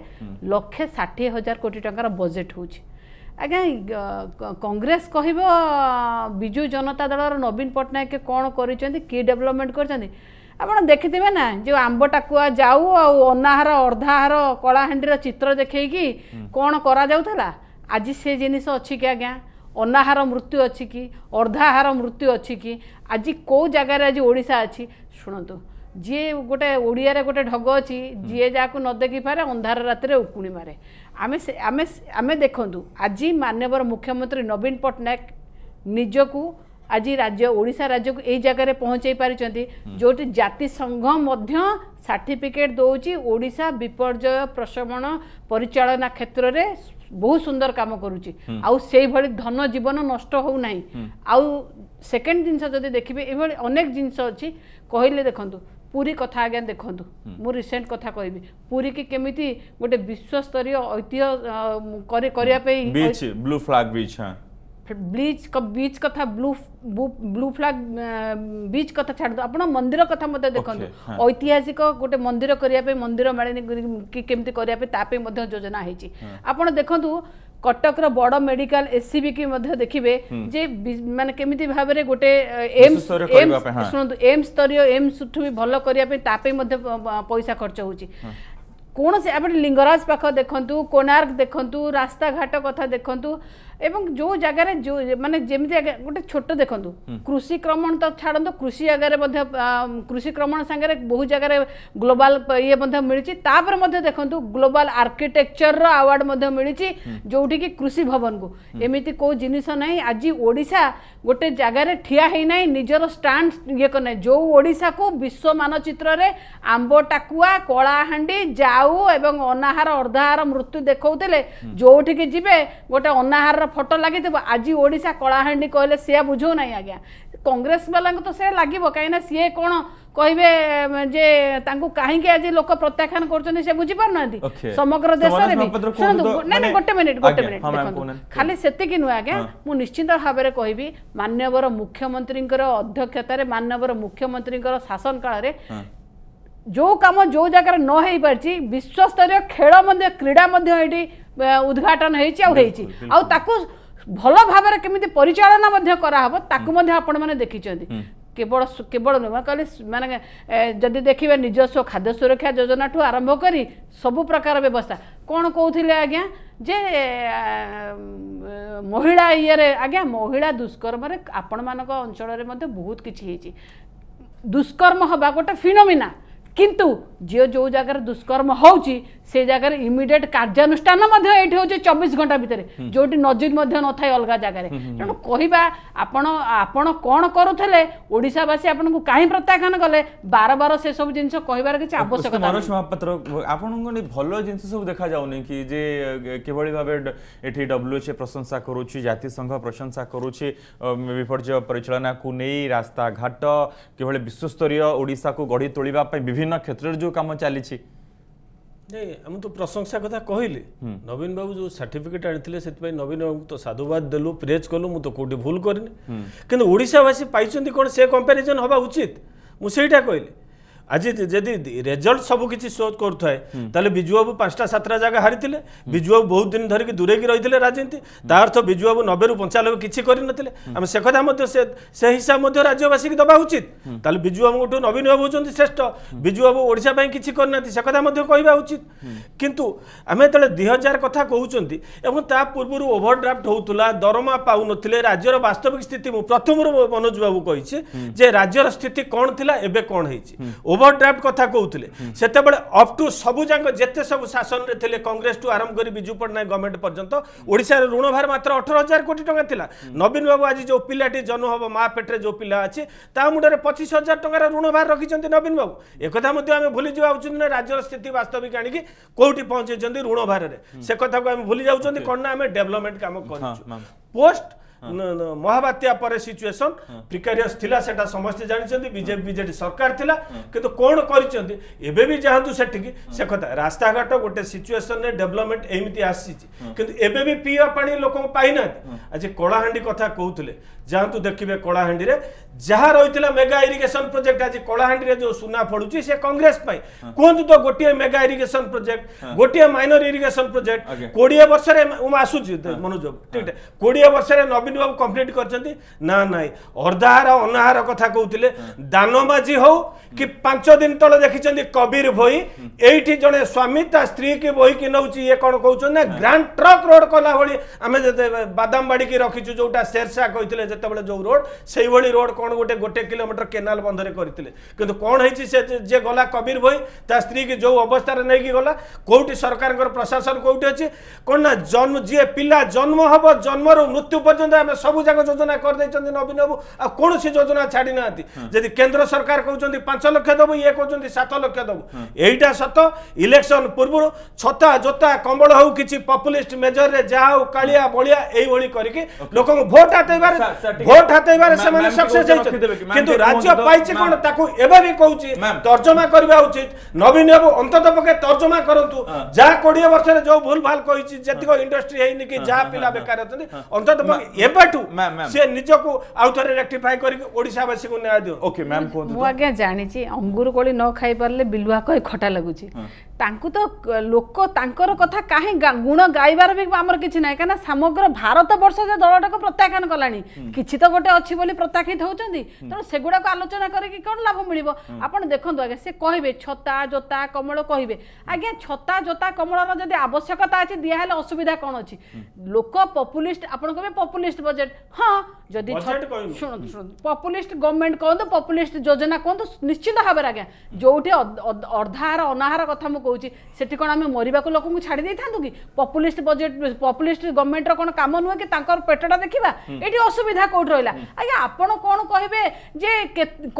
ଲକ୍ଷେ ଷାଠିଏ ହଜାର କୋଟି ଟଙ୍କାର ବଜେଟ୍ ହେଉଛି আজ্ঞা কংগ্রেস কহব বিজু জনতা দলর নবীন পট্টনাক কণ করছেন কি ডেভেলপমেন্ট করছেন আপনার দেখিথে না যে আম্বটা কুয়া যাও অনাহার অর্ধাহার কলাহাঁডির চিত্র দেখে কি কণ করা যাওলা আজ সে জিনিস অছিকি অনাহার মৃত্যু অর্ধাহার মৃত্যু অজ কেউ জায়গায় আজ ওড়শা আছে শুণতু গোটে ওড়িয়ার গোটে ঢগ অ যা ଯିଏ ଯାହାକୁ ନ ଦେଖିପାରେ ଅନ୍ଧାର ରାତିରେ ଆମେ ଆମେ ଆମେ ଦେଖନ୍ତୁ ଆଜି ମାନ୍ୟବର ମୁଖ୍ୟମନ୍ତ୍ରୀ ନବୀନ ପଟ୍ଟନାୟକ ନିଜକୁ ଆଜି ରାଜ୍ୟ ଓଡ଼ିଶା ରାଜ୍ୟକୁ ଏଇ ଜାଗାରେ ପହଞ୍ଚାଇ ପାରିଛନ୍ତି ଯେଉଁଠି ଜାତିସଂଘ ମଧ୍ୟ ସାର୍ଟିଫିକେଟ୍ ଦେଉଛି ଓଡ଼ିଶା ବିପର୍ଯ୍ୟୟ ପ୍ରଶମନ ପରିଚାଳନା କ୍ଷେତ୍ରରେ ବହୁତ ସୁନ୍ଦର କାମ କରୁଛି ଆଉ ସେଇଭଳି ଧନ ଜୀବନ ନଷ୍ଟ ହେଉନାହିଁ ଆଉ ସେକେଣ୍ଡ ଜିନିଷ ଯଦି ଦେଖିବେ ଏଭଳି ଅନେକ ଜିନିଷ ଅଛି କହିଲେ ଦେଖନ୍ତୁ ପୁରୀ କଥା ଆଜ୍ଞା ଦେଖନ୍ତୁ ମୁଁ ରିସେଣ୍ଟ କଥା କହିବି ପୁରୀକି କେମିତି ଗୋଟେ ବିଶ୍ୱସ୍ତରୀୟ ଐତିହ୍ୟ କରିବା ପାଇଁ blue flag beach bleach beach କଥା ବ୍ଲୁ ବ୍ଲୁ ଫ୍ଲାଗ୍ ବିଚ୍ କଥା ଛାଡ଼ନ୍ତୁ ଆପଣ ମନ୍ଦିର କଥା ମଧ୍ୟ ଦେଖନ୍ତୁ ଐତିହାସିକ ଗୋଟେ ମନ୍ଦିର କରିବା ପାଇଁ ମନ୍ଦିର ମାଳିନୀ କି କେମିତି କରିବା ପାଇଁ ତା ପାଇଁ ମଧ୍ୟ ଯୋଜନା ହେଇଛି ଆପଣ ଦେଖନ୍ତୁ কটকর বড় মেডিকাল এসসিবি কি মধ্যে দেখিবে যে মানে কেমিতি ভাবে গোটে এমস শুনন্তু এমস স্তরীয় এমস ঠু বি ভাল করিয়া পে তাপে মধ্যে পয়সা খরচ হউচি কোন সে আপনি লিঙ্গরাজ পাখ দেখন্তু কোনার্ক দেখন্তু রাস্তা ঘাট কথা দেখন্তু ଏବଂ ଯେଉଁ ଜାଗାରେ ଯେଉଁ ମାନେ ଯେମିତି ଗୋଟେ ଛୋଟ ଦେଖନ୍ତୁ କୃଷିକ୍ରମଣ ତ ଛାଡ଼ନ୍ତୁ କୃଷି ଜାଗାରେ ମଧ୍ୟ କୃଷିକ୍ରମଣ ସାଙ୍ଗରେ ବହୁ ଜାଗାରେ ଗ୍ଲୋବାଲ ଇଏ ମଧ୍ୟ ମିଳିଛି ତାପରେ ମଧ୍ୟ ଦେଖନ୍ତୁ ଗ୍ଲୋବାଲ ଆର୍କିଟେକ୍ଚରର ଆୱାର୍ଡ଼ ମଧ୍ୟ ମିଳିଛି ଯେଉଁଠିକି କୃଷି ଭବନକୁ ଏମିତି କେଉଁ ଜିନିଷ ନାହିଁ ଆଜି ଓଡ଼ିଶା ଗୋଟେ ଜାଗାରେ ଠିଆ ହେଇନାହିଁ ନିଜର ଷ୍ଟାଣ୍ଡ ଇଏ କରିନାହିଁ ଯେଉଁ ଓଡ଼ିଶାକୁ ବିଶ୍ୱ ମାନଚିତ୍ରରେ ଆମ୍ବ ଟାକୁଆ କଳାହାଣ୍ଡି ଯାଉ ଏବଂ ଅନାହାର ଅର୍ଦ୍ଧାହାର ମୃତ୍ୟୁ ଦେଖାଉଥିଲେ ଯେଉଁଠିକି ଯିବେ ଗୋଟେ ଅନାହାରର ফটো লাগিথিব আজি ওড়িশা কলাহাণ্ডি কহিলে সে বুঝো না আজ্ঞা কংগ্রেস বালা তো সে লাগিব কিনা সি কোণ কহবে যে তাঁকু কাহিকি আজি লোক প্রত্যাখ্যান করছেন সে বুঝিপার না সমগ্র দেশে না না গোটে মিনিট গোটে মিনিট দেখুন খালি সেতিকি নুহে আজ্ঞা মু নিশ্চিন্ত ভাবে কহিবি মানবর মুখ্যমন্ত্রীঙ্কর অধ্যক্ষতার মানবর মুখ্যমন্ত্রীঙ্কর শাসন কালরে ଯେଉଁ କାମ ଯେଉଁ ଜାଗାରେ ନ ହେଇପାରିଛି ବିଶ୍ୱସ୍ତରୀୟ ଖେଳ ମଧ୍ୟ କ୍ରୀଡ଼ା ମଧ୍ୟ ଏଠି ଉଦ୍ଘାଟନ ହେଇଛି ଆଉ ହେଇଛି ଆଉ ତାକୁ ଭଲ ଭାବରେ କେମିତି ପରିଚାଳନା ମଧ୍ୟ କରାହେବ ତାକୁ ମଧ୍ୟ ଆପଣମାନେ ଦେଖିଛନ୍ତି କେବଳ କେବଳ ନୁହେଁ କହିଲେ ମାନେ ଯଦି ଦେଖିବେ ନିଜସ୍ୱ ଖାଦ୍ୟ ସୁରକ୍ଷା ଯୋଜନାଠୁ ଆରମ୍ଭ କରି ସବୁ ପ୍ରକାର ବ୍ୟବସ୍ଥା କ'ଣ କହୁଥିଲେ ଆଜ୍ଞା ଯେ ମହିଳା ଇଏରେ ଆଜ୍ଞା ମହିଳା ଦୁଷ୍କର୍ମରେ ଆପଣମାନଙ୍କ ଅଞ୍ଚଳରେ ମଧ୍ୟ ବହୁତ କିଛି ହେଇଛି ଦୁଷ୍କର୍ମ ହେବା ଗୋଟେ ଫିନୋମିନା किंतु झी जो जगार दुष्कर्म होऊची সেই জায়গার ইমিডিয়েট কার্যানুষ্ঠান মধ্যে এটি হচ্ছে চব্বিশ ঘন্টা ভিতরে যেটি নজির মধ্যে নথায় অলগা জায়গায় তেমন কহা আপন আপন কণ করুলে ওড়শাবাসী আপনার কাহি প্রত্যাখ্যান কলে বার বার সেসব জিনিস কহবার কিছু আবশ্যকতা মনোজ মহাপাত্র আপনার ভালো জিনিস সব দেখা যাওনি কি যে কিভাবে ভাবে এটি ডব্লুএচএ প্রশংসা করুছি জাতিসংঘ প্রশংসা করুছি বিপর্যয় পরিচালনা নেই রাস্তাঘাট কিভাবে বিশ্বস্তরীয় ওড়শাকে গড়ি তোলা বিভিন্ন ক্ষেত্রে যে কাম চালিছে আমি তো প্রশংসা কথা কহিলি নবীন বাবু যে সার্টিফিকেট আনিলে সেই নবীন বাবু তো সাধুবাদ দেলু প্রেজ কলু মু কোটি ভুল করিনি কিন্তু ওড়শাবাসী পাইছেন কোণ সে কম্পারিজন হওয়া উচিত মু সেইটা কহিলি আজি যদি রেজল্ট সব কিছু শো করুথায় তাহলে বিজুবাবু পাঁচটা সাতটা জায়গা হারিলে বিজুবাবু বহু দিন ধরিক দূরেকি রয়েছে রাজনীতি তা অর্থ বিজুবাবু নবেরু পঞ্চানবে কিছু করে নলে আমি সে কথা সে হিসাব রাজ্যবাসী দেওয়া উচিত তাহলে বিজুবাবুঠু নবীন বাবু হচ্ছেন শ্রেষ্ঠ বিজুবাবু ওড়শা কিছু করে না সে কথা কহা উচিত কিন্তু আমি যেত দুই হাজার কথা কুমার এবং তা পূর্ব ওভরড্রাফ্ট হোলা দরমা পাও নথিলে রাজ্যর বাস্তবিক স্থিতি প্রথম মনোজ বাবু কইছে যে রাজ্যর স্থিতি কণ লা এবে কণ হয়েছে બોટ ડ્રાફ્ટ કથા કોતલે સતે બળે અપ ટુ સબુજાંગ જેતે સબુ શાસન રે થિલે કોંગ્રેસ ટુ આરંભ કરી બિજુપડના ગવર્નમેન્ટ પરજંત ઓડિસા રે ઋણભાર માત્ર 18000 કોટી ટંગા થિલા નવિન બાબુ આજ જો ઓપીલટી જન હોબો માપેટરે જો પિલા આછી તા મુડરે 25000 ટંગા રે ઋણભાર રાખી જંતે નવિન બાબુ એક કથા મધ્ય અમે ભૂલી જાવું છંદ ને રાજ્ય સ્થિતિ વાસ્તવિક આણી કી કોટી પહોંચે જંતે ઋણભાર રે સે કથા કો અમે ભૂલી જાવું છંદ કોણ ના અમે ડેવલપમેન્ટ કામ કરું પોસ્ટ মহাবাত্যা পরে সিচুয়েসন প্রিকারিয়স লা সেটা সমস্তে জাঁচান বিজেপি বিজেডি সরকার লা কিন্তু কোণ করছেন এবে বি যাতে সেটিকি সে কথা রাস্তাঘাট গোটে সিচুয়েসন ডেভেলপমেন্ট এমতি আসিছি কিন্তু এবে বি পিওয়া পানি লোক পাই না আজ কলাহাণ্ডি কথা কৌলে যাতে দেখবে কলাহাণ্ডি যা রয়েছে মেগা ইরিগেশন প্রোজেক্ট আজ কলাহাণ্ডি যে সুনা পড়ুছি সে কংগ্রেস পাই কুহতু তো গোটিয়ে মেগা ইরিগেশন প্রোজেক্ট গোটিয়ে মাইনর ইরিগেশন প্রোজেক্ট কোড়িয়ে বর্ষে আসুছি মনোজ কোড়িয়ে বর্ষে নবীন ନବୀନ ବାବୁ କମ୍ପ୍ଲେଣ୍ଟ କରିଛନ୍ତି ନା ନାଇଁ ଅର୍ଦ୍ଧାହାର ଅନାହାର କଥା କହୁଥିଲେ ଦାନ ମାଝି ହଉ କି ପାଞ୍ଚ ଦିନ ତଳେ ଦେଖିଛନ୍ତି କବିର ଭୋଇ ଏଇଠି ଜଣେ ସ୍ୱାମୀ ତା ସ୍ତ୍ରୀ କି ବହି କି ନେଉଛି ଇଏ କ'ଣ କହୁଛନ୍ତି ନା ଗ୍ରାଣ୍ଡ ଟ୍ରକ୍ ରୋଡ୍ କଲା ଭଳି ଆମେ ବାଦାମ ବାଡ଼ିକି ରଖିଛୁ ଯୋଉଟା ଶେରଶାହ କହିଥିଲେ ଯେତେବେଳେ ଯେଉଁ ରୋଡ୍ ସେଇଭଳି ରୋଡ୍ କ'ଣ ଗୋଟେ ଗୋଟେ କିଲୋମିଟର କେନାଲ ବନ୍ଧରେ କରିଥିଲେ କିନ୍ତୁ କ'ଣ ହେଇଛି ସେ ଯିଏ ଗଲା କବିର ଭୋଇ ତା ସ୍ତ୍ରୀ କି ଯେଉଁ ଅବସ୍ଥାରେ ନେଇକି ଗଲା କେଉଁଠି ସରକାରଙ୍କର ପ୍ରଶାସନ କେଉଁଠି ଅଛି କ'ଣ ନା ଜନ୍ମ ଯିଏ ପିଲା ଜନ୍ମ ହେବ ଜନ୍ମରୁ ମୃତ୍ୟୁ ପର୍ଯ୍ୟନ୍ତ ଆମେ ସବୁ ଯାକ ଯୋଜନା କରିଦେଇଛନ୍ତି ନବୀନ ବାବୁ ଆଉ କୌଣସି ଯୋଜନା ଛାଡ଼ି ନାହାନ୍ତି ଯଦି କେନ୍ଦ୍ର ସରକାର କହୁଛନ୍ତି ପାଞ୍ଚ ଲକ୍ଷ ଦେବୁ ଇଏ କହୁଛନ୍ତି ସାତ ଲକ୍ଷ ଦେବୁ ଏଇଟା ସତ ଇଲେକ୍ସନ ପୂର୍ବରୁ ଛତା ଜୋତା କମ୍ବଳ ହଉ କିଛି ପପୁଲିଷ୍ଟ ମେଜରରେ ଯାହା ହଉ କାଳିଆ ବଳିଆ ଏଇଭଳି କରିକି ଲୋକଙ୍କୁ ଭୋଟ ହାତେଇବାରେ ଭୋଟ ହାତେଇବାରେ ସେମାନେ ସକ୍ସେସ୍ ହେଇଛନ୍ତି କିନ୍ତୁ ରାଜ୍ୟ ପାଇଛି କ'ଣ ତାକୁ ଏବେ ବି କହୁଛି ତର୍ଜମା କରିବା ଉଚିତ ନବୀନ ବାବୁ ଅନ୍ତତଃ ପକ୍ଷେ ତର୍ଜମା କରନ୍ତୁ ଯାହା କୋଡ଼ିଏ ବର୍ଷରେ ଯୋଉ ଭୁଲ ଭାଲ କହିଛି ଯେତିକ ଇଣ୍ଡଷ୍ଟ୍ରି ହେଇନି କି ଯାହା ପିଲା ବେକାର ଅଛନ୍ତି ଅନ୍ତତଃ सी जा अङु बेलुवा ତାଙ୍କୁ ତ ଲୋକ ତାଙ୍କର କଥା କାହିଁ ଗୁଣ ଗାଇବାର ବି ଆମର କିଛି ନାହିଁ କାହିଁକିନା ସମଗ୍ର ଭାରତ ବର୍ଷ ଯେ ଦଳଟାକୁ ପ୍ରତ୍ୟାଖ୍ୟାନ କଲାଣି କିଛି ତ ଗୋଟେ ଅଛି ବୋଲି ପ୍ରତ୍ୟାଖ୍ୟିତ ହେଉଛନ୍ତି ତେଣୁ ସେଗୁଡ଼ାକ ଆଲୋଚନା କରିକି କ'ଣ ଲାଭ ମିଳିବ ଆପଣ ଦେଖନ୍ତୁ ଆଜ୍ଞା ସେ କହିବେ ଛତା ଜୋତା କମଳ କହିବେ ଆଜ୍ଞା ଛତା ଜୋତା କମଳର ଯଦି ଆବଶ୍ୟକତା ଅଛି ଦିଆହେଲେ ଅସୁବିଧା କ'ଣ ଅଛି ଲୋକ ପପୁଲିଷ୍ଟ ଆପଣ କହିବେ ପପୁଲିଷ୍ଟ ବଜେଟ୍ ହଁ ଯଦି ଶୁଣନ୍ତୁ ପପୁଲିଷ୍ଟ ଗଭର୍ଣ୍ଣମେଣ୍ଟ କୁହନ୍ତୁ ପପୁଲିଷ୍ଟ ଯୋଜନା କୁହନ୍ତୁ ନିଶ୍ଚିନ୍ତ ଭାବରେ ଆଜ୍ଞା ଯେଉଁଠି ଅର୍ଦ୍ଧାହାର ଅନାହାର କଥା ମୁଁ କହୁଛି ସେଠି କ'ଣ ଆମେ ମରିବାକୁ ଲୋକଙ୍କୁ ଛାଡ଼ି ଦେଇଥାନ୍ତୁ କି ପପୁଲିଷ୍ଟ ବଜେଟ୍ ପପୁଲିଷ୍ଟ ଗଭର୍ଣ୍ଣମେଣ୍ଟର କ'ଣ କାମ ନୁହେଁ କି ତାଙ୍କର ପେଟଟା ଦେଖିବା ଏଠି ଅସୁବିଧା କେଉଁଠି ରହିଲା ଆଜ୍ଞା ଆପଣ କ'ଣ କହିବେ ଯେ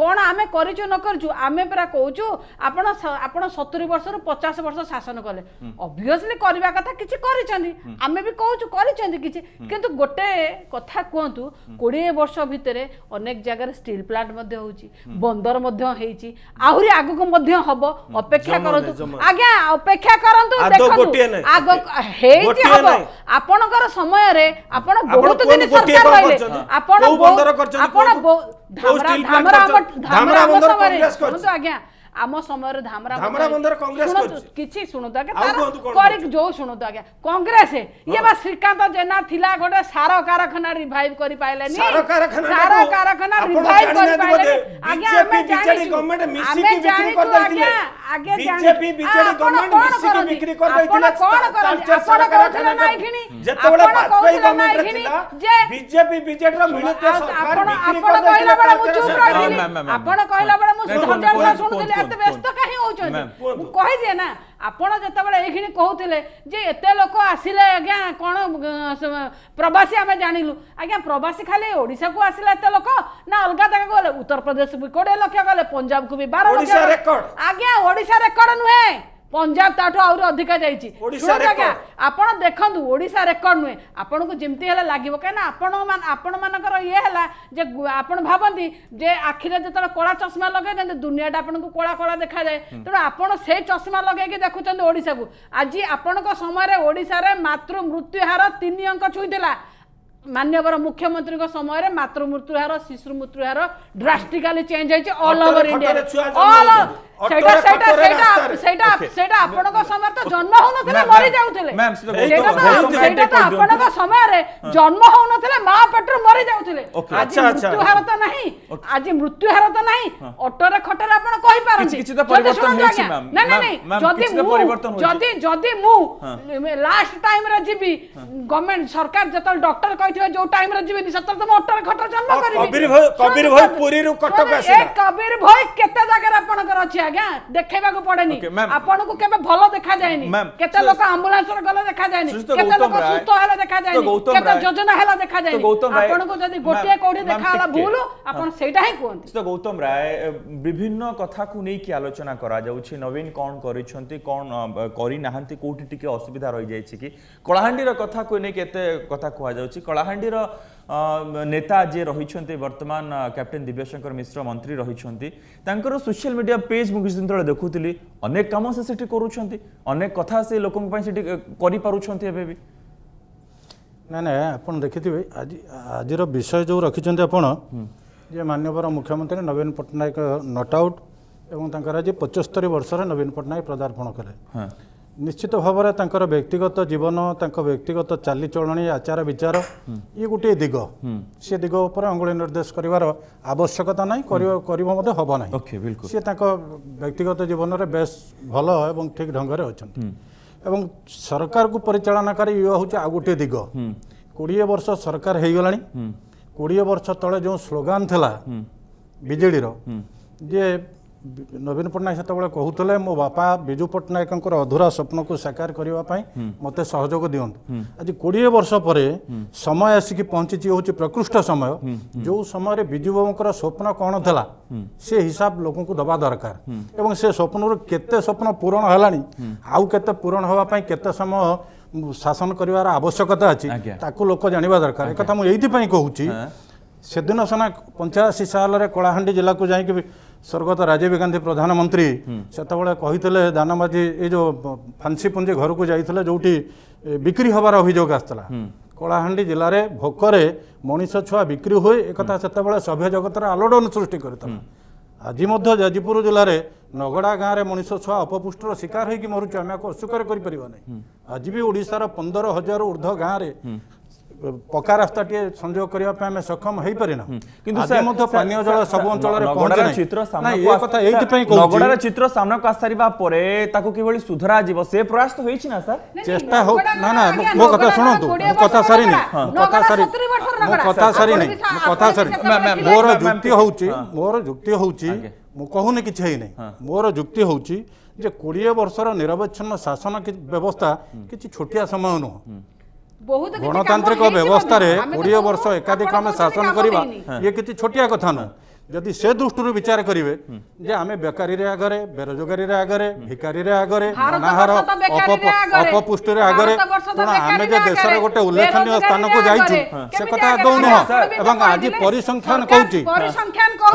କ'ଣ ଆମେ କରିଛୁ ନ କରିଛୁ ଆମେ ପୁରା କହୁଛୁ ଆପଣ ଆପଣ ସତୁରି ବର୍ଷରୁ ପଚାଶ ବର୍ଷ ଶାସନ କଲେ ଅବଭିୟସଲି କରିବା କଥା କିଛି କରିଛନ୍ତି ଆମେ ବି କହୁଛୁ କରିଛନ୍ତି କିଛି କିନ୍ତୁ ଗୋଟେ କଥା କୁହନ୍ତୁ କୋଡ଼ିଏ ବର୍ଷ ଭିତରେ ଅନେକ ଜାଗାରେ ଷ୍ଟିଲ୍ ପ୍ଲାଣ୍ଟ ମଧ୍ୟ ହେଉଛି ବନ୍ଦର ମଧ୍ୟ ହେଇଛି ଆହୁରି ଆଗକୁ ମଧ୍ୟ ହବ ଅପେକ୍ଷା କରନ୍ତୁ ଆଜ୍ଞା ଆଜ୍ଞା ଅପେକ୍ଷା କରନ୍ତୁ ଆପଣଙ୍କର ସମୟରେ ଆପଣ ବହୁତ ଦିନ ଆପଣ ଆଜ୍ଞା ଆମ ସମୟରେ ଧାମରା ବନ୍ଧର କଂଗ୍ରେସ କିଛି ଶୁଣନ୍ତୁ ଆଜ୍ଞା କରି ଯୋଉ ଶୁଣନ୍ତୁ ଆଜ୍ଞା କଂଗ୍ରେସ ଇଏ ବା ଶ୍ରୀକାନ୍ତ ଜେନା ଥିଲା ଗୋଟେ ସାର କାରଖାନା ରିଭାଇଭ କରି ପାଇଲେନି ସାର କାରଖାନା ରିଭାଇଭ କରି ପାଇଲେନି ଆଜ୍ଞା ଆମେ ଜାଣିଛୁ ଆମେ ଜାଣିଛୁ ଆଜ୍ଞା ଆଜ୍ଞା ଜାଣିଛୁ ଆପଣ କଣ କରନ୍ତି ଆପଣ କଣ କରନ୍ତି ଆପଣ କହୁଥିଲେ ନାଇଁ ଖିଣି ଯେତେବେଳେ ବାଜପେୟୀ ଗଭର୍ଣ୍ଣମେଣ୍ଟ ଥିଲା ବିଜେପି ବିଜେଡିର ମିଳିତ ସରକାର ବିକ୍ରି କରିଦେଇଥିଲା ଆପଣ କହିଲା ବେଳେ ମୁଁ ଚୁପ୍ ରହିଥିଲି ଆପଣ କହିଲା ବେଳେ ମୁଁ ଧୈର୍ଯ୍ୟ ଶୁଣୁଥିଲି ଏତେ ବ୍ୟସ୍ତ କାହିଁ ହଉଛନ୍ତି ମୁଁ କହିଦିଏ ନା ଆପଣ ଯେତେବେଳେ ଏଇଖିଣି କହୁଥିଲେ ଯେ ଏତେ ଲୋକ ଆସିଲେ ଆଜ୍ଞା କ'ଣ ପ୍ରବାସୀ ଆମେ ଜାଣିଲୁ ଆଜ୍ଞା ପ୍ରବାସୀ ଖାଲି ଓଡ଼ିଶାକୁ ଆସିଲେ ଏତେ ଲୋକ ନା ଅଲଗା ଜାଗାକୁ ଗଲେ ଉତ୍ତରପ୍ରଦେଶକୁ ବି କୋଡ଼ିଏ ଲକ୍ଷ ଗଲେ ପଞ୍ଜାବକୁ ବି ବାର ଲକ୍ଷ ଆଜ୍ଞା ଓଡ଼ିଶା ରେକର୍ଡ ନୁହେଁ ପଞ୍ଜାବ ତାଠୁ ଆହୁରି ଅଧିକା ଯାଇଛି ଆପଣ ଦେଖନ୍ତୁ ଓଡ଼ିଶା ରେକର୍ଡ ନୁହେଁ ଆପଣଙ୍କୁ ଯେମିତି ହେଲେ ଲାଗିବ କାହିଁକିନା ଆପଣ ଆପଣମାନଙ୍କର ଇଏ ହେଲା ଯେ ଆପଣ ଭାବନ୍ତି ଯେ ଆଖିରେ ଯେତେବେଳେ କଳା ଚଷମା ଲଗେଇ ଦିଅନ୍ତି ଦୁନିଆଟା ଆପଣଙ୍କୁ କଳା କଳା ଦେଖାଯାଏ ତେଣୁ ଆପଣ ସେ ଚଷମା ଲଗେଇକି ଦେଖୁଛନ୍ତି ଓଡ଼ିଶାକୁ ଆଜି ଆପଣଙ୍କ ସମୟରେ ଓଡ଼ିଶାରେ ମାତୃ ମୃତ୍ୟୁ ହାର ତିନି ଅଙ୍କ ଛୁଇଁଥିଲା ମାନ୍ୟବର ମୁଖ୍ୟମନ୍ତ୍ରୀଙ୍କ ସମୟରେ ମାତୃ ମୃତ୍ୟୁ ହାର ଶିଶୁ ମୃତ୍ୟୁ ହାର ଡ୍ରାଷ୍ଟିକାଲି ଚେଞ୍ଜ ହେଇଛି all over India all over ସେଇଟା ସେଇଟା ସେଇଟା ସେଇଟା ସେଇଟା ଆପଣଙ୍କ ସମୟରେ ତ ଜନ୍ମ ହଉନଥିଲେ ମରି ଯାଉଥିଲେ ସେଇଟା ତ ସେଇଟା ତ ଆପଣଙ୍କ ସମୟରେ ଜନ୍ମ ହଉନଥିଲେ ମା ପେଟରୁ ମରି ଯାଉଥିଲେ ଆଜି ମୃତ୍ୟୁ ହାର ତ ନାହିଁ ଆଜି ମୃତ୍ୟୁ ହାର ତ ନାହିଁ ଅଟୋରେ ଖଟରେ ଆପଣ କହିପାରନ୍ତି ଯଦି ଶୁଣନ୍ତୁ ଆଜ୍ଞା ନାଇଁ ନାଇଁ ଯଦି ମୁଁ ଯଦି ଯଦି ମୁଁ ଲାଷ୍ଟ ଟାଇମରେ ଯିବି ଗଭର୍ଣ୍ଣମେଣ୍ଟ ସରକାର ଯେତେବେଳେ ଡକ୍ଟର କହିଥିବେ ଯୋଉ ଟାଇମରେ ଯିବିନି ସେତେବେଳେ ତ ମୁଁ ଅଟୋରେ ଖଟରେ ଜନ୍ମ କରିବି କବିର ଭାଇ ପୁରୀରୁ କଟକ ଆସିଲା କବିର ଭାଇ କେତେ ଜାଗାରେ ଆପଣଙ୍କର ଅଛି ଆଜ୍ଞା ଦେଖେଇବାକୁ ପଡେନି ଆପଣଙ୍କୁ କେବେ ଭଲ ଦେଖାଯାଏନି କେତେ ଲୋକ ଆମ୍ବୁଲାନ୍ସରେ ଗଲେ ଦେଖାଯାଏନି କେତେ ଲୋକ ସୁସ୍ଥ ହେଲେ ଦେଖାଯାଏନି କେତେ ଯୋଜନା ହେଲେ ଦେଖାଯାଏନି ଆପଣଙ୍କୁ ଯଦି ଗୋଟିଏ କୋଉଠି ଦେଖାହେଲା ଭୁଲ ଆପଣ ସେଇଟା ହିଁ କୁହନ୍ତି ତ ଗୌତମ ରାୟ ବିଭିନ୍ନ କଥାକୁ ନେଇକି ଆଲୋଚନା କରାଯାଉଛି ନବୀନ କ'ଣ କରିଛନ୍ତି କ'ଣ କରିନାହାନ୍ତି କୋଉଠି ଟିକେ ଅସୁବିଧା ରହିଯାଇଛି କି କଳାହାଣ୍ଡିର କଥାକୁ ନେଇକି ଏତେ କଥା କୁହାଯାଉଛି କଳାହାଣ୍ଡିର নেতা যে রয়েছেন বর্তমান ক্যাপ্টেন দিব্যশঙ্কর মিশ্র মন্ত্রী রয়েছেন তাঁর সোশিয়াল মিডিয়া পেজ মু কিছুদিন তলে দেখুলি অনেক কাম সে সেটি করছেন অনেক কথা সে লোক সেটি করে পুছেন এবে বি না না আপনার দেখিথিবে আজ আজির বিষয় যে রাখিছেন আপনার যে মানবর মুখ্যমন্ত্রী নবীন পট্টনাক নট আউট এবং তাঁর আজ পঁচস্তরি বর্ষের নবীন পট্টনাক পদার্পণ কলে হ্যাঁ ନିଶ୍ଚିତ ଭାବରେ ତାଙ୍କର ବ୍ୟକ୍ତିଗତ ଜୀବନ ତାଙ୍କ ବ୍ୟକ୍ତିଗତ ଚାଲିଚଳଣି ଆଚାର ବିଚାର ଇଏ ଗୋଟିଏ ଦିଗ ସେ ଦିଗ ଉପରେ ଅଙ୍ଗୁଳି ନିର୍ଦ୍ଦେଶ କରିବାର ଆବଶ୍ୟକତା ନାହିଁ କରିବ କରିବ ମଧ୍ୟ ହେବ ନାହିଁ ସିଏ ତାଙ୍କ ବ୍ୟକ୍ତିଗତ ଜୀବନରେ ବେଶ୍ ଭଲ ଏବଂ ଠିକ୍ ଢଙ୍ଗରେ ଅଛନ୍ତି ଏବଂ ସରକାରକୁ ପରିଚାଳନା କରି ଇଏ ହେଉଛି ଆଉ ଗୋଟିଏ ଦିଗ କୋଡ଼ିଏ ବର୍ଷ ସରକାର ହେଇଗଲାଣି କୋଡ଼ିଏ ବର୍ଷ ତଳେ ଯେଉଁ ସ୍ଲୋଗାନ ଥିଲା ବିଜେଡ଼ିର ଯେ ନବୀନ ପଟ୍ଟନାୟକ ସେତେବେଳେ କହୁଥିଲେ ମୋ ବାପା ବିଜୁ ପଟ୍ଟନାୟକଙ୍କର ଅଧୁରା ସ୍ୱପ୍ନକୁ ସାକାର କରିବା ପାଇଁ ମୋତେ ସହଯୋଗ ଦିଅନ୍ତୁ ଆଜି କୋଡ଼ିଏ ବର୍ଷ ପରେ ସମୟ ଆସିକି ପହଞ୍ଚିଛି ହେଉଛି ପ୍ରକୃଷ୍ଟ ସମୟ ଯେଉଁ ସମୟରେ ବିଜୁବାବୁଙ୍କର ସ୍ୱପ୍ନ କ'ଣ ଥିଲା ସେ ହିସାବ ଲୋକଙ୍କୁ ଦେବା ଦରକାର ଏବଂ ସେ ସ୍ୱପ୍ନରୁ କେତେ ସ୍ୱପ୍ନ ପୂରଣ ହେଲାଣି ଆଉ କେତେ ପୂରଣ ହେବା ପାଇଁ କେତେ ସମୟ ଶାସନ କରିବାର ଆବଶ୍ୟକତା ଅଛି ତାକୁ ଲୋକ ଜାଣିବା ଦରକାର ଏକଥା ମୁଁ ଏଇଥିପାଇଁ କହୁଛି ସେଦିନ ସିନା ପଞ୍ଚାଅଶୀ ସାଲରେ କଳାହାଣ୍ଡି ଜିଲ୍ଲାକୁ ଯାଇକି ସ୍ୱର୍ଗତ ରାଜୀବ ଗାନ୍ଧୀ ପ୍ରଧାନମନ୍ତ୍ରୀ ସେତେବେଳେ କହିଥିଲେ ଦାନମାଝି ଏ ଯୋଉ ଫାନ୍ସିପୁଞ୍ଜି ଘରକୁ ଯାଇଥିଲେ ଯୋଉଠି ବିକ୍ରି ହେବାର ଅଭିଯୋଗ ଆସିଥିଲା କଳାହାଣ୍ଡି ଜିଲ୍ଲାରେ ଭୋକରେ ମଣିଷ ଛୁଆ ବିକ୍ରି ହୁଏ ଏକଥା ସେତେବେଳେ ସଭ୍ୟ ଜଗତରେ ଆଲୋଡ଼ନ ସୃଷ୍ଟି କରିଥିଲା ଆଜି ମଧ୍ୟ ଯାଜପୁର ଜିଲ୍ଲାରେ ନଗଡ଼ା ଗାଁରେ ମଣିଷ ଛୁଆ ଅପପୁଷ୍ଟର ଶିକାର ହୋଇକି ମରୁଛୁ ଆମେ ଆକୁ ଅସ୍ୱୀକାର କରିପାରିବା ନାହିଁ ଆଜି ବି ଓଡ଼ିଶାର ପନ୍ଦର ହଜାରରୁ ଉର୍ଦ୍ଧ୍ୱ ଗାଁରେ ପକା ରାସ୍ତାଟିଏ ସଂଯୋଗ କରିବା ପାଇଁ ଆମେ ସକ୍ଷମ ହେଇପାରି ନାହୁଁ କିନ୍ତୁ ସେ ମଧ୍ୟ ପାନୀୟ ଜଳ ସବୁ ଅଞ୍ଚଳରେ ଚିତ୍ର ଚିତ୍ର ସାମ୍ନାକୁ ଆସିସାରିବା ପରେ ତାକୁ କିଭଳି ସୁଧରାଯିବ ସେ ପ୍ରୟାସ ତ ହେଇଛି ନା ସାର୍ ଚେଷ୍ଟା ହଉ ନା ନା ମୋ କଥା ଶୁଣନ୍ତୁ କଥା ସାରିନି କଥା ସାରି ମୋ କଥା ସାରିନି କଥା ସାରି ମୋର ଯୁକ୍ତି ହଉଛି ମୋର ଯୁକ୍ତି ହଉଛି ମୁଁ କହୁନି କିଛି ହେଇନି ମୋର ଯୁକ୍ତି ହଉଛି ଯେ କୋଡ଼ିଏ ବର୍ଷର ନିରବଚ୍ଛିନ୍ନ ଶାସନ ବ୍ୟବସ୍ଥା କିଛି ଛୋଟିଆ ସମୟ ନୁହଁ ବହୁତ ଗଣତାନ୍ତ୍ରିକ ବ୍ୟବସ୍ଥାରେ କୋଡ଼ିଏ ବର୍ଷ ଏକାଧିକ ଆମେ ଶାସନ କରିବା ଇଏ କିଛି ଛୋଟିଆ କଥା ନୁହେଁ ଯଦି ସେ ଦୃଷ୍ଟିରୁ ବିଚାର କରିବେ ଯେ ଆମେ ବେକାରୀରେ ଆଗରେ ବେରୋଜଗାରୀରେ ଆଗରେ ଭିକାରୀରେ ଆଗରେ ଅନାହାର ଅପପୁଷ୍ଟିରେ ଆଗରେ ଆମେ ଯେ ଦେଶର ଗୋଟେ ଉଲ୍ଲେଖନୀୟ ସ୍ଥାନକୁ ଯାଇଛୁ ସେ କଥା ଆଗଉ ନୁହଁ ଏବଂ ଆଜି ପରିସଂଖ୍ୟାନ କହୁଛି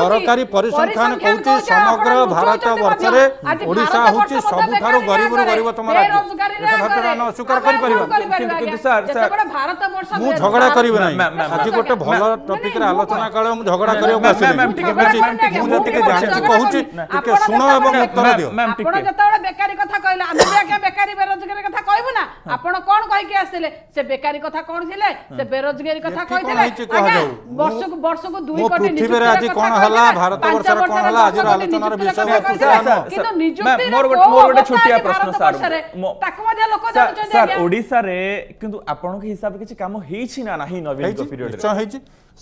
ସରକାରୀ ପରିସଂଖ୍ୟାନ କହୁଛି ସମଗ୍ର ଭାରତ ବର୍ଷରେ ଓଡ଼ିଶା ହଉଛି ସବୁଠାରୁ ଗରିବରୁ ଗରିବତମ ରାଜ୍ୟ ଆମେ ଅସ୍ୱୀକାର କରିପାରିବା ମୁଁ ଝଗଡା କରିବି ନାହିଁ ଆଜି ଗୋଟେ ଭଲ ଟପିକ ରେ ଆଲୋଚନା କାଳ ମୁଁ ଝଗଡା କରିବାକୁ ଆସିବି বেকারি কথা হ্যাঁ। কোণ ছিলে সে বেরোজগারি কথা হ্যাঁ। কইলে বর্ষকু বর্ষকু দুই কোটি পৃথিবীরে আজি কোণ হলা ভারত বর্ষরে কোণ হলা আজির আলোচনার বিষয় হচ্ছে কিন্তু নিযুক্তি মোর গোটে মোর গোটে ছুটিয়া প্রশ্ন স্যার তাকু মধ্যে লোক জানুচন স্যার ওড়িশা রে কিন্তু আপনক হিসাবে কিছু কাম হেইছি না নাহি নবীন পিরিয়ড হেইছি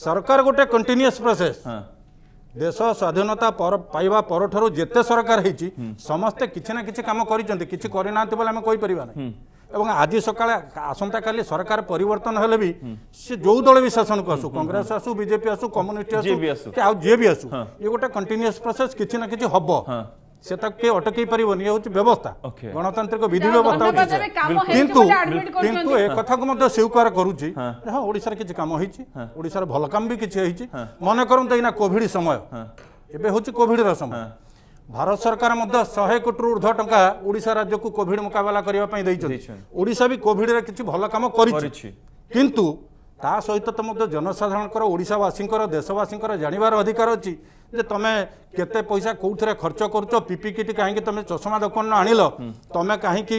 সরকার গোটে কন্টিনিউয়াস প্রসেস হ্যাঁ ଦେଶ ସ୍ୱାଧୀନତା ପାଇବା ପରଠାରୁ ଯେତେ ସରକାର ହେଇଛି ସମସ୍ତେ କିଛି ନା କିଛି କାମ କରିଛନ୍ତି କିଛି କରିନାହାନ୍ତି ବୋଲି ଆମେ କହିପାରିବା ନାହିଁ ଏବଂ ଆଜି ସକାଳେ ଆସନ୍ତାକାଲି ସରକାର ପରିବର୍ତ୍ତନ ହେଲେ ବି ସେ ଯେଉଁ ଦଳ ବି ଶାସନକୁ ଆସୁ କଂଗ୍ରେସ ଆସୁ ବିଜେପି ଆସୁ କମ୍ୟୁନିଷ୍ଟ ଆସୁ ଆଉ ଯିଏ ବି ଆସୁ ଇଏ ଗୋଟେ କଣ୍ଟିନ୍ୟୁସ୍ ପ୍ରୋସେସ୍ କିଛି ନା କିଛି ହବ সে তাকে কে অটকাই পারবনি ইয়ে হচ্ছে ব্যবস্থা গণতান্ত্রিক বিধি ব্যবস্থা হচ্ছে কিন্তু কিন্তু এ কথাকে মধ্যে স্বীকার করুছি হ্যাঁ ওড়িশার কিছু কাম হয়েছে ওড়িশার ভাল কাম বি কিছু হয়েছে মনে করন্তু এইনা কোভিড সময় এবে হচ্ছে কোভিডর সময় ভারত সরকার মধ্যে শহে কোটি ঊর্ধ্ব টঙ্কা ওড়িশা রাজ্যকু কোভিড মোকাবেলা করা ওড়িশা বি কোভিডরে কিছু ভাল কাম করেছে কিন্তু ତା ସହିତ ତ ମଧ୍ୟ ଜନସାଧାରଣଙ୍କର ଓଡ଼ିଶାବାସୀଙ୍କର ଦେଶବାସୀଙ୍କର ଜାଣିବାର ଅଧିକାର ଅଛି ଯେ ତମେ କେତେ ପଇସା କେଉଁଥିରେ ଖର୍ଚ୍ଚ କରୁଛ ପିପିକିଟି କାହିଁକି ତମେ ଚଷମା ଦୋକାନରୁ ଆଣିଲ ତମେ କାହିଁକି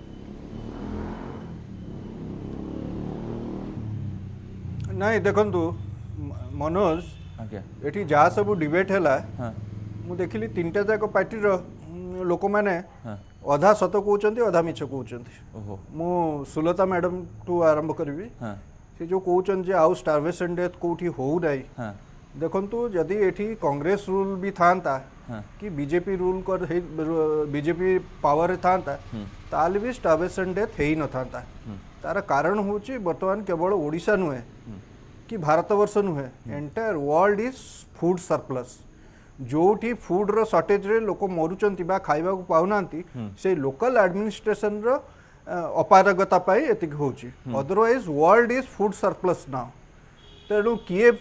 ना देखु मनोज ये जहाँ सब डिबेट है मुझे देख ली तीन टा जाक पार्टी लोक मैंने अधा सत कौन अधा मीछ कौन मुलता मैडम टू आरंभ करी सी जो कौन आउ स्टारेसन डेथ कौट हो देखु जदि ये कंग्रेस रूल भी था कि बीजेपी रूल कर बीजेपी पावर था भी स्टारेसन डेथ हो न था तार कारण हूँ बर्तमान केवल ओडा नुहे कि भारत वर्ष नुहे entire world is food surplus जो भी फुड रटेज लोक मरुंच खावाक पाँगा से लोकल आडमिनिस्ट्रेसन रपारगता हूँ otherwise world is food surplus ना तेणु किए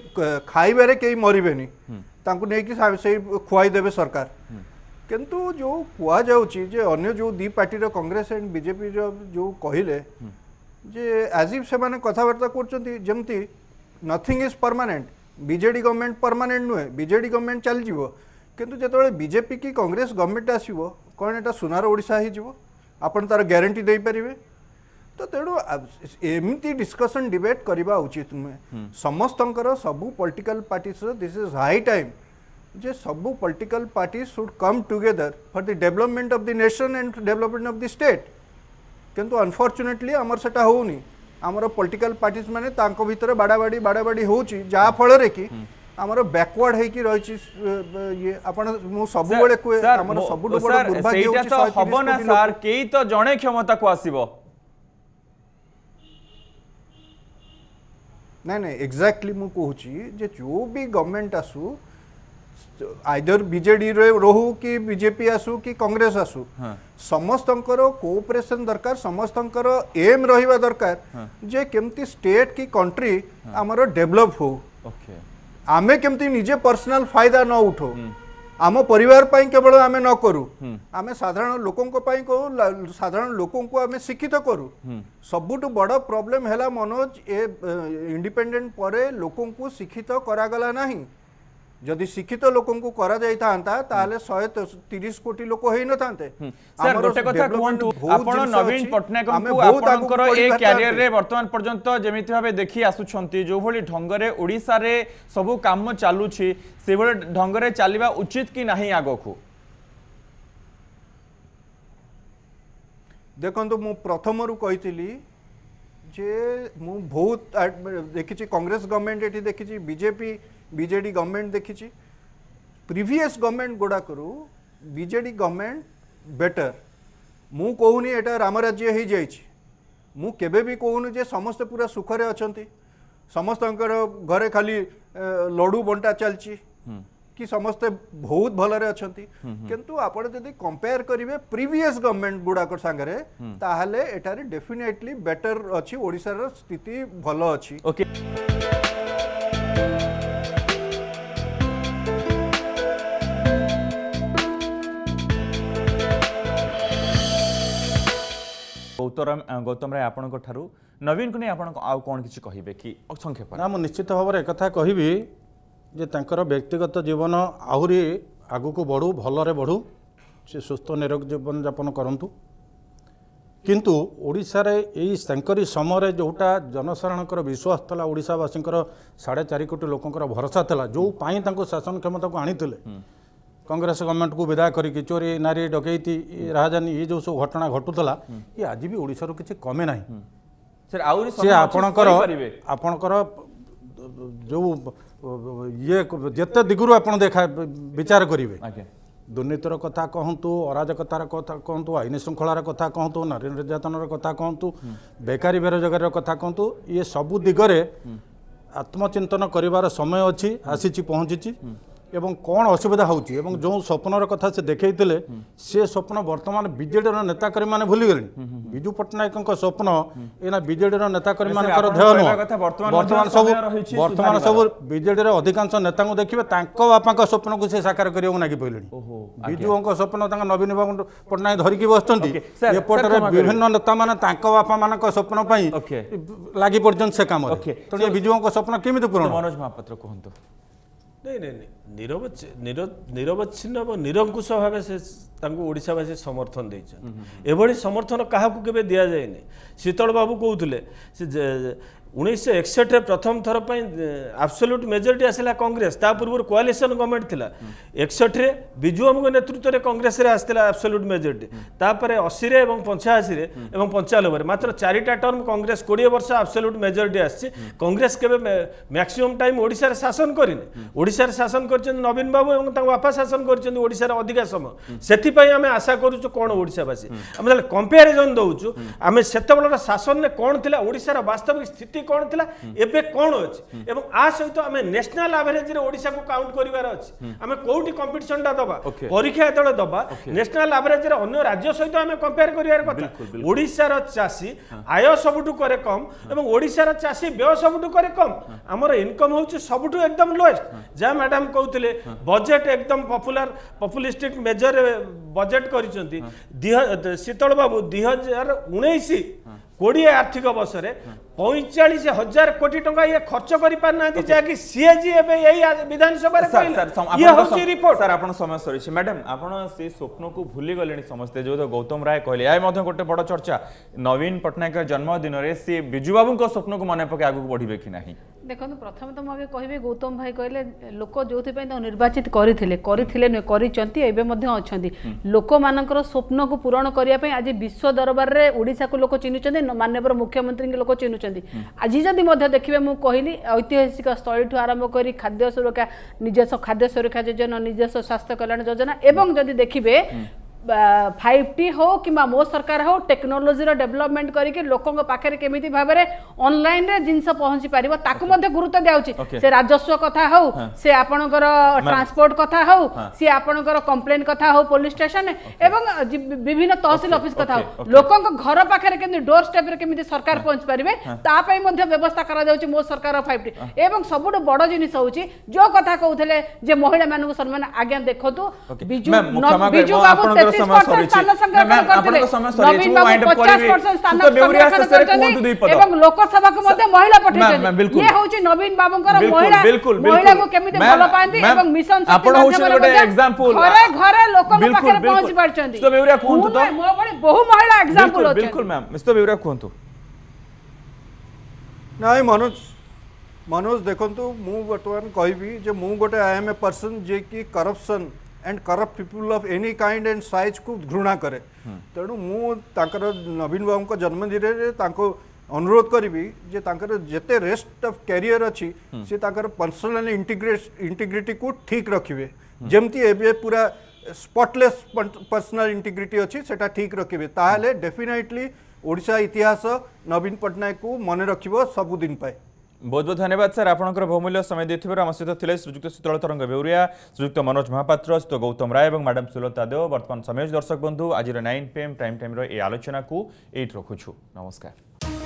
खाइबारे कहीं मरबे नहीं खुआईदे सरकार हम्म। किंतु जो जे अन्य जो the party Congress and BJP जो कहले हम्म। जे आज से कथबार्ता करमती nothing is permanent BJD government permanent ନୁହେଁ ବିଜେଡ଼ି ଗଭର୍ଣ୍ଣମେଣ୍ଟ ଚାଲିଯିବ କିନ୍ତୁ ଯେତେବେଳେ ବିଜେପି କି କଂଗ୍ରେସ ଗଭର୍ଣ୍ଣମେଣ୍ଟ ଆସିବ କ'ଣ ଏଇଟା ସୁନାର ଓଡ଼ିଶା ହେଇଯିବ ଆପଣ ତା'ର ଗ୍ୟାରେଣ୍ଟି ଦେଇପାରିବେ ତ ତେଣୁ ଏମିତି ଡିସ୍କସନ୍ ଡିବେଟ୍ କରିବା ଉଚିତ ନୁହେଁ ସମସ୍ତଙ୍କର ସବୁ ପଲିଟିକାଲ ପାର୍ଟିସ୍ର ଦିସ୍ ଇଜ୍ ହାଇ ଟାଇମ୍ ଯେ ସବୁ political party should come together for the development of the nation and development of the state କିନ୍ତୁ ଅନଫର୍ଚୁନେଟଲି ଆମର ସେଟା ହେଉନି ଆମର ପଲିଟିକାଲ୍ ପାର୍ଟିଜ୍ ମାନେ ତାଙ୍କ ଭିତରେ ବାଡ଼ାବାଡ଼ି ବାଡ଼ାବାଡ଼ି ହେଉଛି ଯାହାଫଳରେ କି ଆମର ବ୍ୟାକୱାର୍ଡ ହେଇକି ରହିଛି ଇଏ ଆପଣ ମୁଁ ସବୁବେଳେ କୁହେ ଆମର ସବୁଠୁ ବଡ଼ ଦୁର୍ଭାଗ୍ୟ ହେଉଛି ହବ ନା ସାର୍ କେହି ତ ଜଣେ କ୍ଷମତାକୁ ଆସିବ ନାଇଁ ନାଇଁ ଏକ୍ଜାକ୍ଟଲି ମୁଁ କହୁଛି ଯେ ଯେଉଁ ବି ଗଭର୍ଣ୍ଣମେଣ୍ଟ ଆସୁ ଆଇଦର ବିଜେଡିରେ ରହୁ କି ବିଜେପି ଆସୁ କି କଂଗ୍ରେସ ଆସୁ ସମସ୍ତଙ୍କର କୋଅପରେସନ ଦରକାର ସମସ୍ତଙ୍କର ଏମ୍ ରହିବା ଦରକାର ଯେ କେମିତି ଷ୍ଟେଟ୍ କି କଣ୍ଟ୍ରି ଆମର ଡେଭଲପ ହଉ ଆମେ କେମିତି ନିଜେ ପର୍ସନାଲ ଫାଇଦା ନ ଉଠଉ ଆମ ପରିବାର ପାଇଁ କେବଳ ଆମେ ନ କରୁ ଆମେ ସାଧାରଣ ଲୋକଙ୍କ ପାଇଁ କହୁ ସାଧାରଣ ଲୋକଙ୍କୁ ଆମେ ଶିକ୍ଷିତ କରୁ ସବୁଠୁ ବଡ଼ ପ୍ରୋବ୍ଲେମ୍ ହେଲା ମନୋଜ ଏ ଇଣ୍ଡିପେଣ୍ଡେଣ୍ଟ ପରେ ଲୋକଙ୍କୁ ଶିକ୍ଷିତ କରାଗଲା ନାହିଁ जदि शिक्षित लोक तीस कोटी लोक हो न नवीन पट्टनायकर्तमान पर्यत जमी भाव देखी आसुच्च जो भाई ढंग से ओडा सब कम चलू ढंग से चलवा उचित कि ना आग को देखु मु प्रथम रूली जे मु बहुत देखी कांग्रेस गवर्नमेंट ये देखी बीजेपी ବିଜେଡ଼ି ଗଭର୍ଣ୍ଣମେଣ୍ଟ ଦେଖିଛି ପ୍ରିଭିୟସ୍ ଗଭର୍ଣ୍ଣମେଣ୍ଟ ଗୁଡ଼ାକରୁ ବିଜେଡ଼ି ଗଭର୍ଣ୍ଣମେଣ୍ଟ ବେଟର ମୁଁ କହୁନି ଏଇଟା ରାମରାଜ୍ୟ ହେଇଯାଇଛି ମୁଁ କେବେ ବି କହୁନି ଯେ ସମସ୍ତେ ପୁରା ସୁଖରେ ଅଛନ୍ତି ସମସ୍ତଙ୍କର ଘରେ ଖାଲି ଲଡ଼ୁ ବଣ୍ଟା ଚାଲିଛି କି ସମସ୍ତେ ବହୁତ ଭଲରେ ଅଛନ୍ତି କିନ୍ତୁ ଆପଣ ଯଦି କମ୍ପେୟାର କରିବେ ପ୍ରିଭିୟସ୍ ଗଭର୍ଣ୍ଣମେଣ୍ଟ ଗୁଡ଼ାକ ସାଙ୍ଗରେ ତାହେଲେ ଏଠାରେ ଡେଫିନେଟଲି ବେଟର ଅଛି ଓଡ଼ିଶାର ସ୍ଥିତି ଭଲ ଅଛି ଓକେ ଗୌତମ ଗୌତମ ରାୟ ଆପଣଙ୍କ ଠାରୁ ନବୀନଙ୍କୁ ନେଇ ଆପଣ ଆଉ କ'ଣ କିଛି କହିବେ କି ସଂକ୍ଷେପ ନା ମୁଁ ନିଶ୍ଚିତ ଭାବରେ ଏକଥା କହିବି ଯେ ତାଙ୍କର ବ୍ୟକ୍ତିଗତ ଜୀବନ ଆହୁରି ଆଗକୁ ବଢ଼ୁ ଭଲରେ ବଢ଼ୁ ସେ ସୁସ୍ଥ ନିରୋଗ ଜୀବନଯାପନ କରନ୍ତୁ କିନ୍ତୁ ଓଡ଼ିଶାରେ ଏଇ ତାଙ୍କରି ସମୟରେ ଯେଉଁଟା ଜନସାଧାରଣଙ୍କର ବିଶ୍ୱାସ ଥିଲା ଓଡ଼ିଶାବାସୀଙ୍କର ସାଢ଼େ ଚାରି କୋଟି ଲୋକଙ୍କର ଭରସା ଥିଲା ଯେଉଁ ପାଇଁ ତାଙ୍କୁ ଶାସନ କ୍ଷମତାକୁ ଆଣିଥିଲେ କଂଗ୍ରେସ ଗଭର୍ଣ୍ଣମେଣ୍ଟକୁ ବିଦାୟ କରିକି ଚୋରି ନାରୀ ଡକେଇତି ରାହାଜାନୀ ଇଏ ଯେଉଁ ସବୁ ଘଟଣା ଘଟୁଥିଲା ଇଏ ଆଜି ବି ଓଡ଼ିଶାରୁ କିଛି କମେ ନାହିଁ ଆହୁରି ସେ ଆପଣଙ୍କର ଆପଣଙ୍କର ଯେଉଁ ଇଏ ଯେତେ ଦିଗରୁ ଆପଣ ଦେଖା ବିଚାର କରିବେ ଦୁର୍ନୀତିର କଥା କହନ୍ତୁ ଅରାଜକତାର କଥା କହନ୍ତୁ ଆଇନ ଶୃଙ୍ଖଳାର କଥା କହନ୍ତୁ ନାରୀ ନିର୍ଯାତନାର କଥା କହନ୍ତୁ ବେକାରୀ ବେରୋଜଗାରୀର କଥା କହନ୍ତୁ ଇଏ ସବୁ ଦିଗରେ ଆତ୍ମଚିନ୍ତନ କରିବାର ସମୟ ଅଛି ଆସିଛି ପହଞ୍ଚିଛି ଏବଂ କ'ଣ ଅସୁବିଧା ହେଉଛି ଏବଂ ଯେଉଁ ସ୍ୱପ୍ନର କଥା ସେ ଦେଖେଇଥିଲେ ସେ ସ୍ୱପ୍ନ ବର୍ତ୍ତମାନ ବିଜେଡ଼ିର ନେତାକର୍ମୀମାନେ ଭୁଲିଗଲେଣି ବିଜୁ ପଟ୍ଟନାୟକଙ୍କ ସ୍ୱପ୍ନ ଏଇନା ବିଜେଡ଼ିର ନେତାକର୍ମୀମାନଙ୍କର ଧ୍ୟେୟ ନୁହଁ ବର୍ତ୍ତମାନ ସବୁ ବର୍ତ୍ତମାନ ସବୁ ବିଜେଡ଼ିର ଅଧିକାଂଶ ନେତାଙ୍କୁ ଦେଖିବେ ତାଙ୍କ ବାପାଙ୍କ ସ୍ୱପ୍ନକୁ ସେ ସାକାର କରିବାକୁ ନାଗି ପଡ଼ିଲେଣି ବିଜୁଙ୍କ ସ୍ୱପ୍ନ ତାଙ୍କ ନବୀନ ବାବୁ ପଟ୍ଟନାୟକ ଧରିକି ବସିଛନ୍ତି ଏପଟରେ ବିଭିନ୍ନ ନେତାମାନେ ତାଙ୍କ ବାପାମାନଙ୍କ ସ୍ୱପ୍ନ ପାଇଁ ଲାଗି ପଡ଼ିଛନ୍ତି ସେ କାମ ତେଣୁ ବିଜୁଙ୍କ ସ୍ୱପ୍ନ କେମିତି ପୂରଣ ମନୋଜ ମହାପାତ୍ର କୁହନ୍ତୁ ନାଇଁ ନାଇଁ ନାଇଁ ନିରବଚ୍ଛିନ୍ନ ଏବଂ ନିରଙ୍କୁଶ ଭାବେ ସେ ତାଙ୍କୁ ଓଡ଼ିଶାବାସୀ ସମର୍ଥନ ଦେଇଛନ୍ତି ଏଭଳି ସମର୍ଥନ କାହାକୁ କେବେ ଦିଆଯାଇନି ଶୀତଳ ବାବୁ କହୁଥିଲେ ସେ ଉଣେଇଶହ ଏକଷଠିରେ ପ୍ରଥମ ଥର ପାଇଁ ଆବସଲ୍ୟୁଟ୍ ମେଜରିଟି ଆସିଲା କଂଗ୍ରେସ ତା ପୂର୍ବରୁ କୋଆଲିସନ୍ ଗଭର୍ଣ୍ଣମେଣ୍ଟ ଥିଲା ଏକଷଠିରେ ବିଜୁବାବୁଙ୍କ ନେତୃତ୍ୱରେ କଂଗ୍ରେସରେ ଆସିଥିଲା ଆବସଲ୍ୟୁଟ୍ ମେଜରିଟି ତାପରେ ଅଶୀରେ ଏବଂ ପଞ୍ଚାଅଶୀରେ ଏବଂ ପଞ୍ଚାନବେରେ ମାତ୍ର ଚାରିଟା ଟର୍ମ କଂଗ୍ରେସ କୋଡ଼ିଏ ବର୍ଷ ଆବସଲ୍ୟୁଟ୍ ମେଜରିଟି ଆସିଛି କଂଗ୍ରେସ କେବେ ମ୍ୟାକ୍ସିମମ୍ ଟାଇମ୍ ଓଡ଼ିଶାରେ ଶାସନ କରିନି ଓଡ଼ିଶାରେ ଶାସନ କରିଛନ୍ତି ନବୀନ ବାବୁ ଏବଂ ତାଙ୍କ ବାପା ଶାସନ କରିଛନ୍ତି ଓଡ଼ିଶାରେ ଅଧିକା ସମୟ ସେଥିପାଇଁ ଆମେ ଆଶା କରୁଛୁ କ'ଣ ଓଡ଼ିଶାବାସୀ ଆମେ ତାହେଲେ କମ୍ପାରିଜନ୍ ଦେଉଛୁ ଆମେ ସେତେବେଳର ଶାସନରେ କ'ଣ ଥିଲା ଓଡ଼ିଶାର ବାସ୍ତବିକ ସ୍ଥିତି হিস্ট্রি কোণ লা এবে কোণ অছি এবং আ সহিত আমি ন্যাশনাল আভারেজরে ওড়িশাকে কাউন্ট করিবার অছি আমি কোউটি কম্পিটিশনটা দবা পরীক্ষা যেতবে দবা ন্যাশনাল আভারেজরে অন্য রাজ্য সহিত আমি কম্পেয়ার করিবার কথা ওড়িশার চাষী আয় সবুঠু করে কম এবং ওড়িশার চাষী ব্যয় সবুঠু করে কম আমার ইনকম হচ্ছে সবুঠু একদম লোয়েস্ট যা ম্যাডাম কৌলে বজেট একদম পপুলার পপুলিষ্টিক মেজর বজেট করছেন শীতল বাবু দুই হাজার উনিশ কোড়িয়ে আর্থিক বর্ষে পঁয়চাশ হাজার কোটি টাকা ইয়ে খরচ করে পারি না যাকি সিএ জি এবে এই বিধানসভার ইয়ে হচ্ছে রিপোর্ট স্যার আপনার সময় সরিছে ম্যাডাম আপনার সে স্বপ্নকু ভুলি গলেনি সমস্তে যে গৌতম রায় কহিলে এ মধ্যে গোটে বড় চর্চা নবীন পট্টনায়কর জন্মদিনরে সে বিজু বাবুঙ্ক স্বপ্নকু মনে পকে আগুক বড়িবে কি না দেখুন প্রথমে তো মু আগে কহিবি গৌতম ভাই কহিলে লোক যেপাই তাকে নির্বাচিত করে করে নুহে করছেন এবে অনেক লোক মানকর স্বপ্নকু পূরণ করা আজ বিশ্ব দরবারে ওড়শাকু লোক চিহ্নুচ্ছেন মানবর মুখ্যমন্ত্রী লোক চিহ্নুচ্ছেন କରିଛନ୍ତି ଆଜି ଯଦି ମଧ୍ୟ ଦେଖିବେ ମୁଁ କହିଲି ଐତିହାସିକ ସ୍ଥଳୀଠୁ ଆରମ୍ଭ କରି ଖାଦ୍ୟ ସୁରକ୍ଷା ନିଜସ୍ୱ ଖାଦ୍ୟ ସୁରକ୍ଷା ଯୋଜନା ନିଜସ୍ୱ ସ୍ୱାସ୍ଥ୍ୟ କଲ୍ୟାଣ ଯୋଜନା ଏବଂ ଯଦି ଦେଖିବେ ফাইভ টি হো কিংবা মো সরকার হো টেকনোলোজির ডেভেলপমেন্ট করি লোক পাখে কেমিতি ভাবে অনলাইন জিনিস পৌঁছি পারিব তাকে মধ্যে গুরুত্ব দিয়াছি সে রাজস্ব কথা হো সে আপনার ট্রান্সপোর্ট কথা হো সি আপনার কমপ্লেন কথা হো পুলিশ স্টেশন এবং বিভিন্ন তহসিল অফিস কথা হো লোক ঘর পাখে কেমি ডোর স্টেপে কেমি সরকার পৌঁছি পারবে তাপাই মধ্যে ব্যবস্থা করা যাচ্ছে মো সরকার ফাইভ টি এবং সবুঠ বড় জিনিস হচ্ছে যে কথা কৌলে যে মহিলা মানুষ সম্মান আজ্ঞা দেখতু বিজু বাবু ଆପଣଙ୍କର ସମୟ ସରିଛି ଆପଣଙ୍କ ସମୟ ସରିଛି ମୁଁ ୱାଇଣ୍ଡ ଅପ୍ କରିବି ସୁତ ବେଉରିଆ ଶେଷରେ କୁହନ୍ତୁ ଦୁଇ ପଦ ଏବଂ ଲୋକସଭାକୁ ମଧ୍ୟ ମହିଳା ପଠେଇଛନ୍ତି ଇଏ ହଉଛି ନବୀନ ବାବୁଙ୍କର ମହିଳା ମହିଳାକୁ କେମିତି ଭଲ ପାଆନ୍ତି ଏବଂ ମିଶନ ଆପଣ ହଉଛନ୍ତି ଗୋଟେ ଏକ୍ସାମ୍ପଲ ଘରେ ଘରେ ଲୋକଙ୍କ ପାଖରେ ପହଞ୍ଚି ପାରୁଛନ୍ତି ସୁତ ବେଉରିଆ କୁହନ୍ତୁ ତ ମୋ ଭଳି ବହୁ ମହିଳା ଏକ୍ସାମ୍ପଲ ଅଛନ୍ତି ବିଲକୁଲ ମ୍ୟାମ୍ ସୁତ ବେଉରିଆ କୁହନ୍ତୁ ନାଇଁ ମନୋଜ ମନୋଜ ଦେଖନ୍ତୁ ମୁଁ ବର୍ତ୍ତମାନ କହିବି ଯେ ମୁଁ ଗୋଟେ ଆଇ ଏମ୍ ଏ ପର୍ସନ୍ ଯିଏକି corruption and corrupt people of any kind and size को घृणा करे तेणु मु नवीन बाबू जन्मदिन ଅନୁରୋଧ କରିବି ଯେ ତାଙ୍କର ଯେତେ ରେଷ୍ଟ ଅଫ୍ କ୍ୟାରିୟର ଅଛି ସେ ତାଙ୍କର ପର୍ସନାଲ ଇଣ୍ଟିଗ୍ରିଟିକୁ ଠିକ୍ ରଖିବେ ଯେମିତି ଏବେ ପୁରା ସ୍ପଟଲେସ୍ ପର୍ସନାଲ ଇଣ୍ଟିଗ୍ରିଟି ଅଛି ସେଟା ଠିକ୍ ରଖିବେ ତାହେଲେ ଡେଫିନେଟଲି ଓଡ଼ିଶା ଇତିହାସ ନବୀନ ପଟ୍ଟନାୟକକୁ ମନେ ରଖିବ ସବୁଦିନ ପାଇଁ बहुत बहुत धन्यवाद सर आपंकर बहुमूल्य समय देम सहित थे श्रीजुक्त शीतल तरंग बेउरिया श्रीजुक्त मनोज महापात्र श्रीत गौतम राय और मैडम सुलता देव बर्तमान समय दर्शक बंधु आज नाइन पीएम टाइम टाइम ये आलोचना को ये रखुଛୁ नमस्कार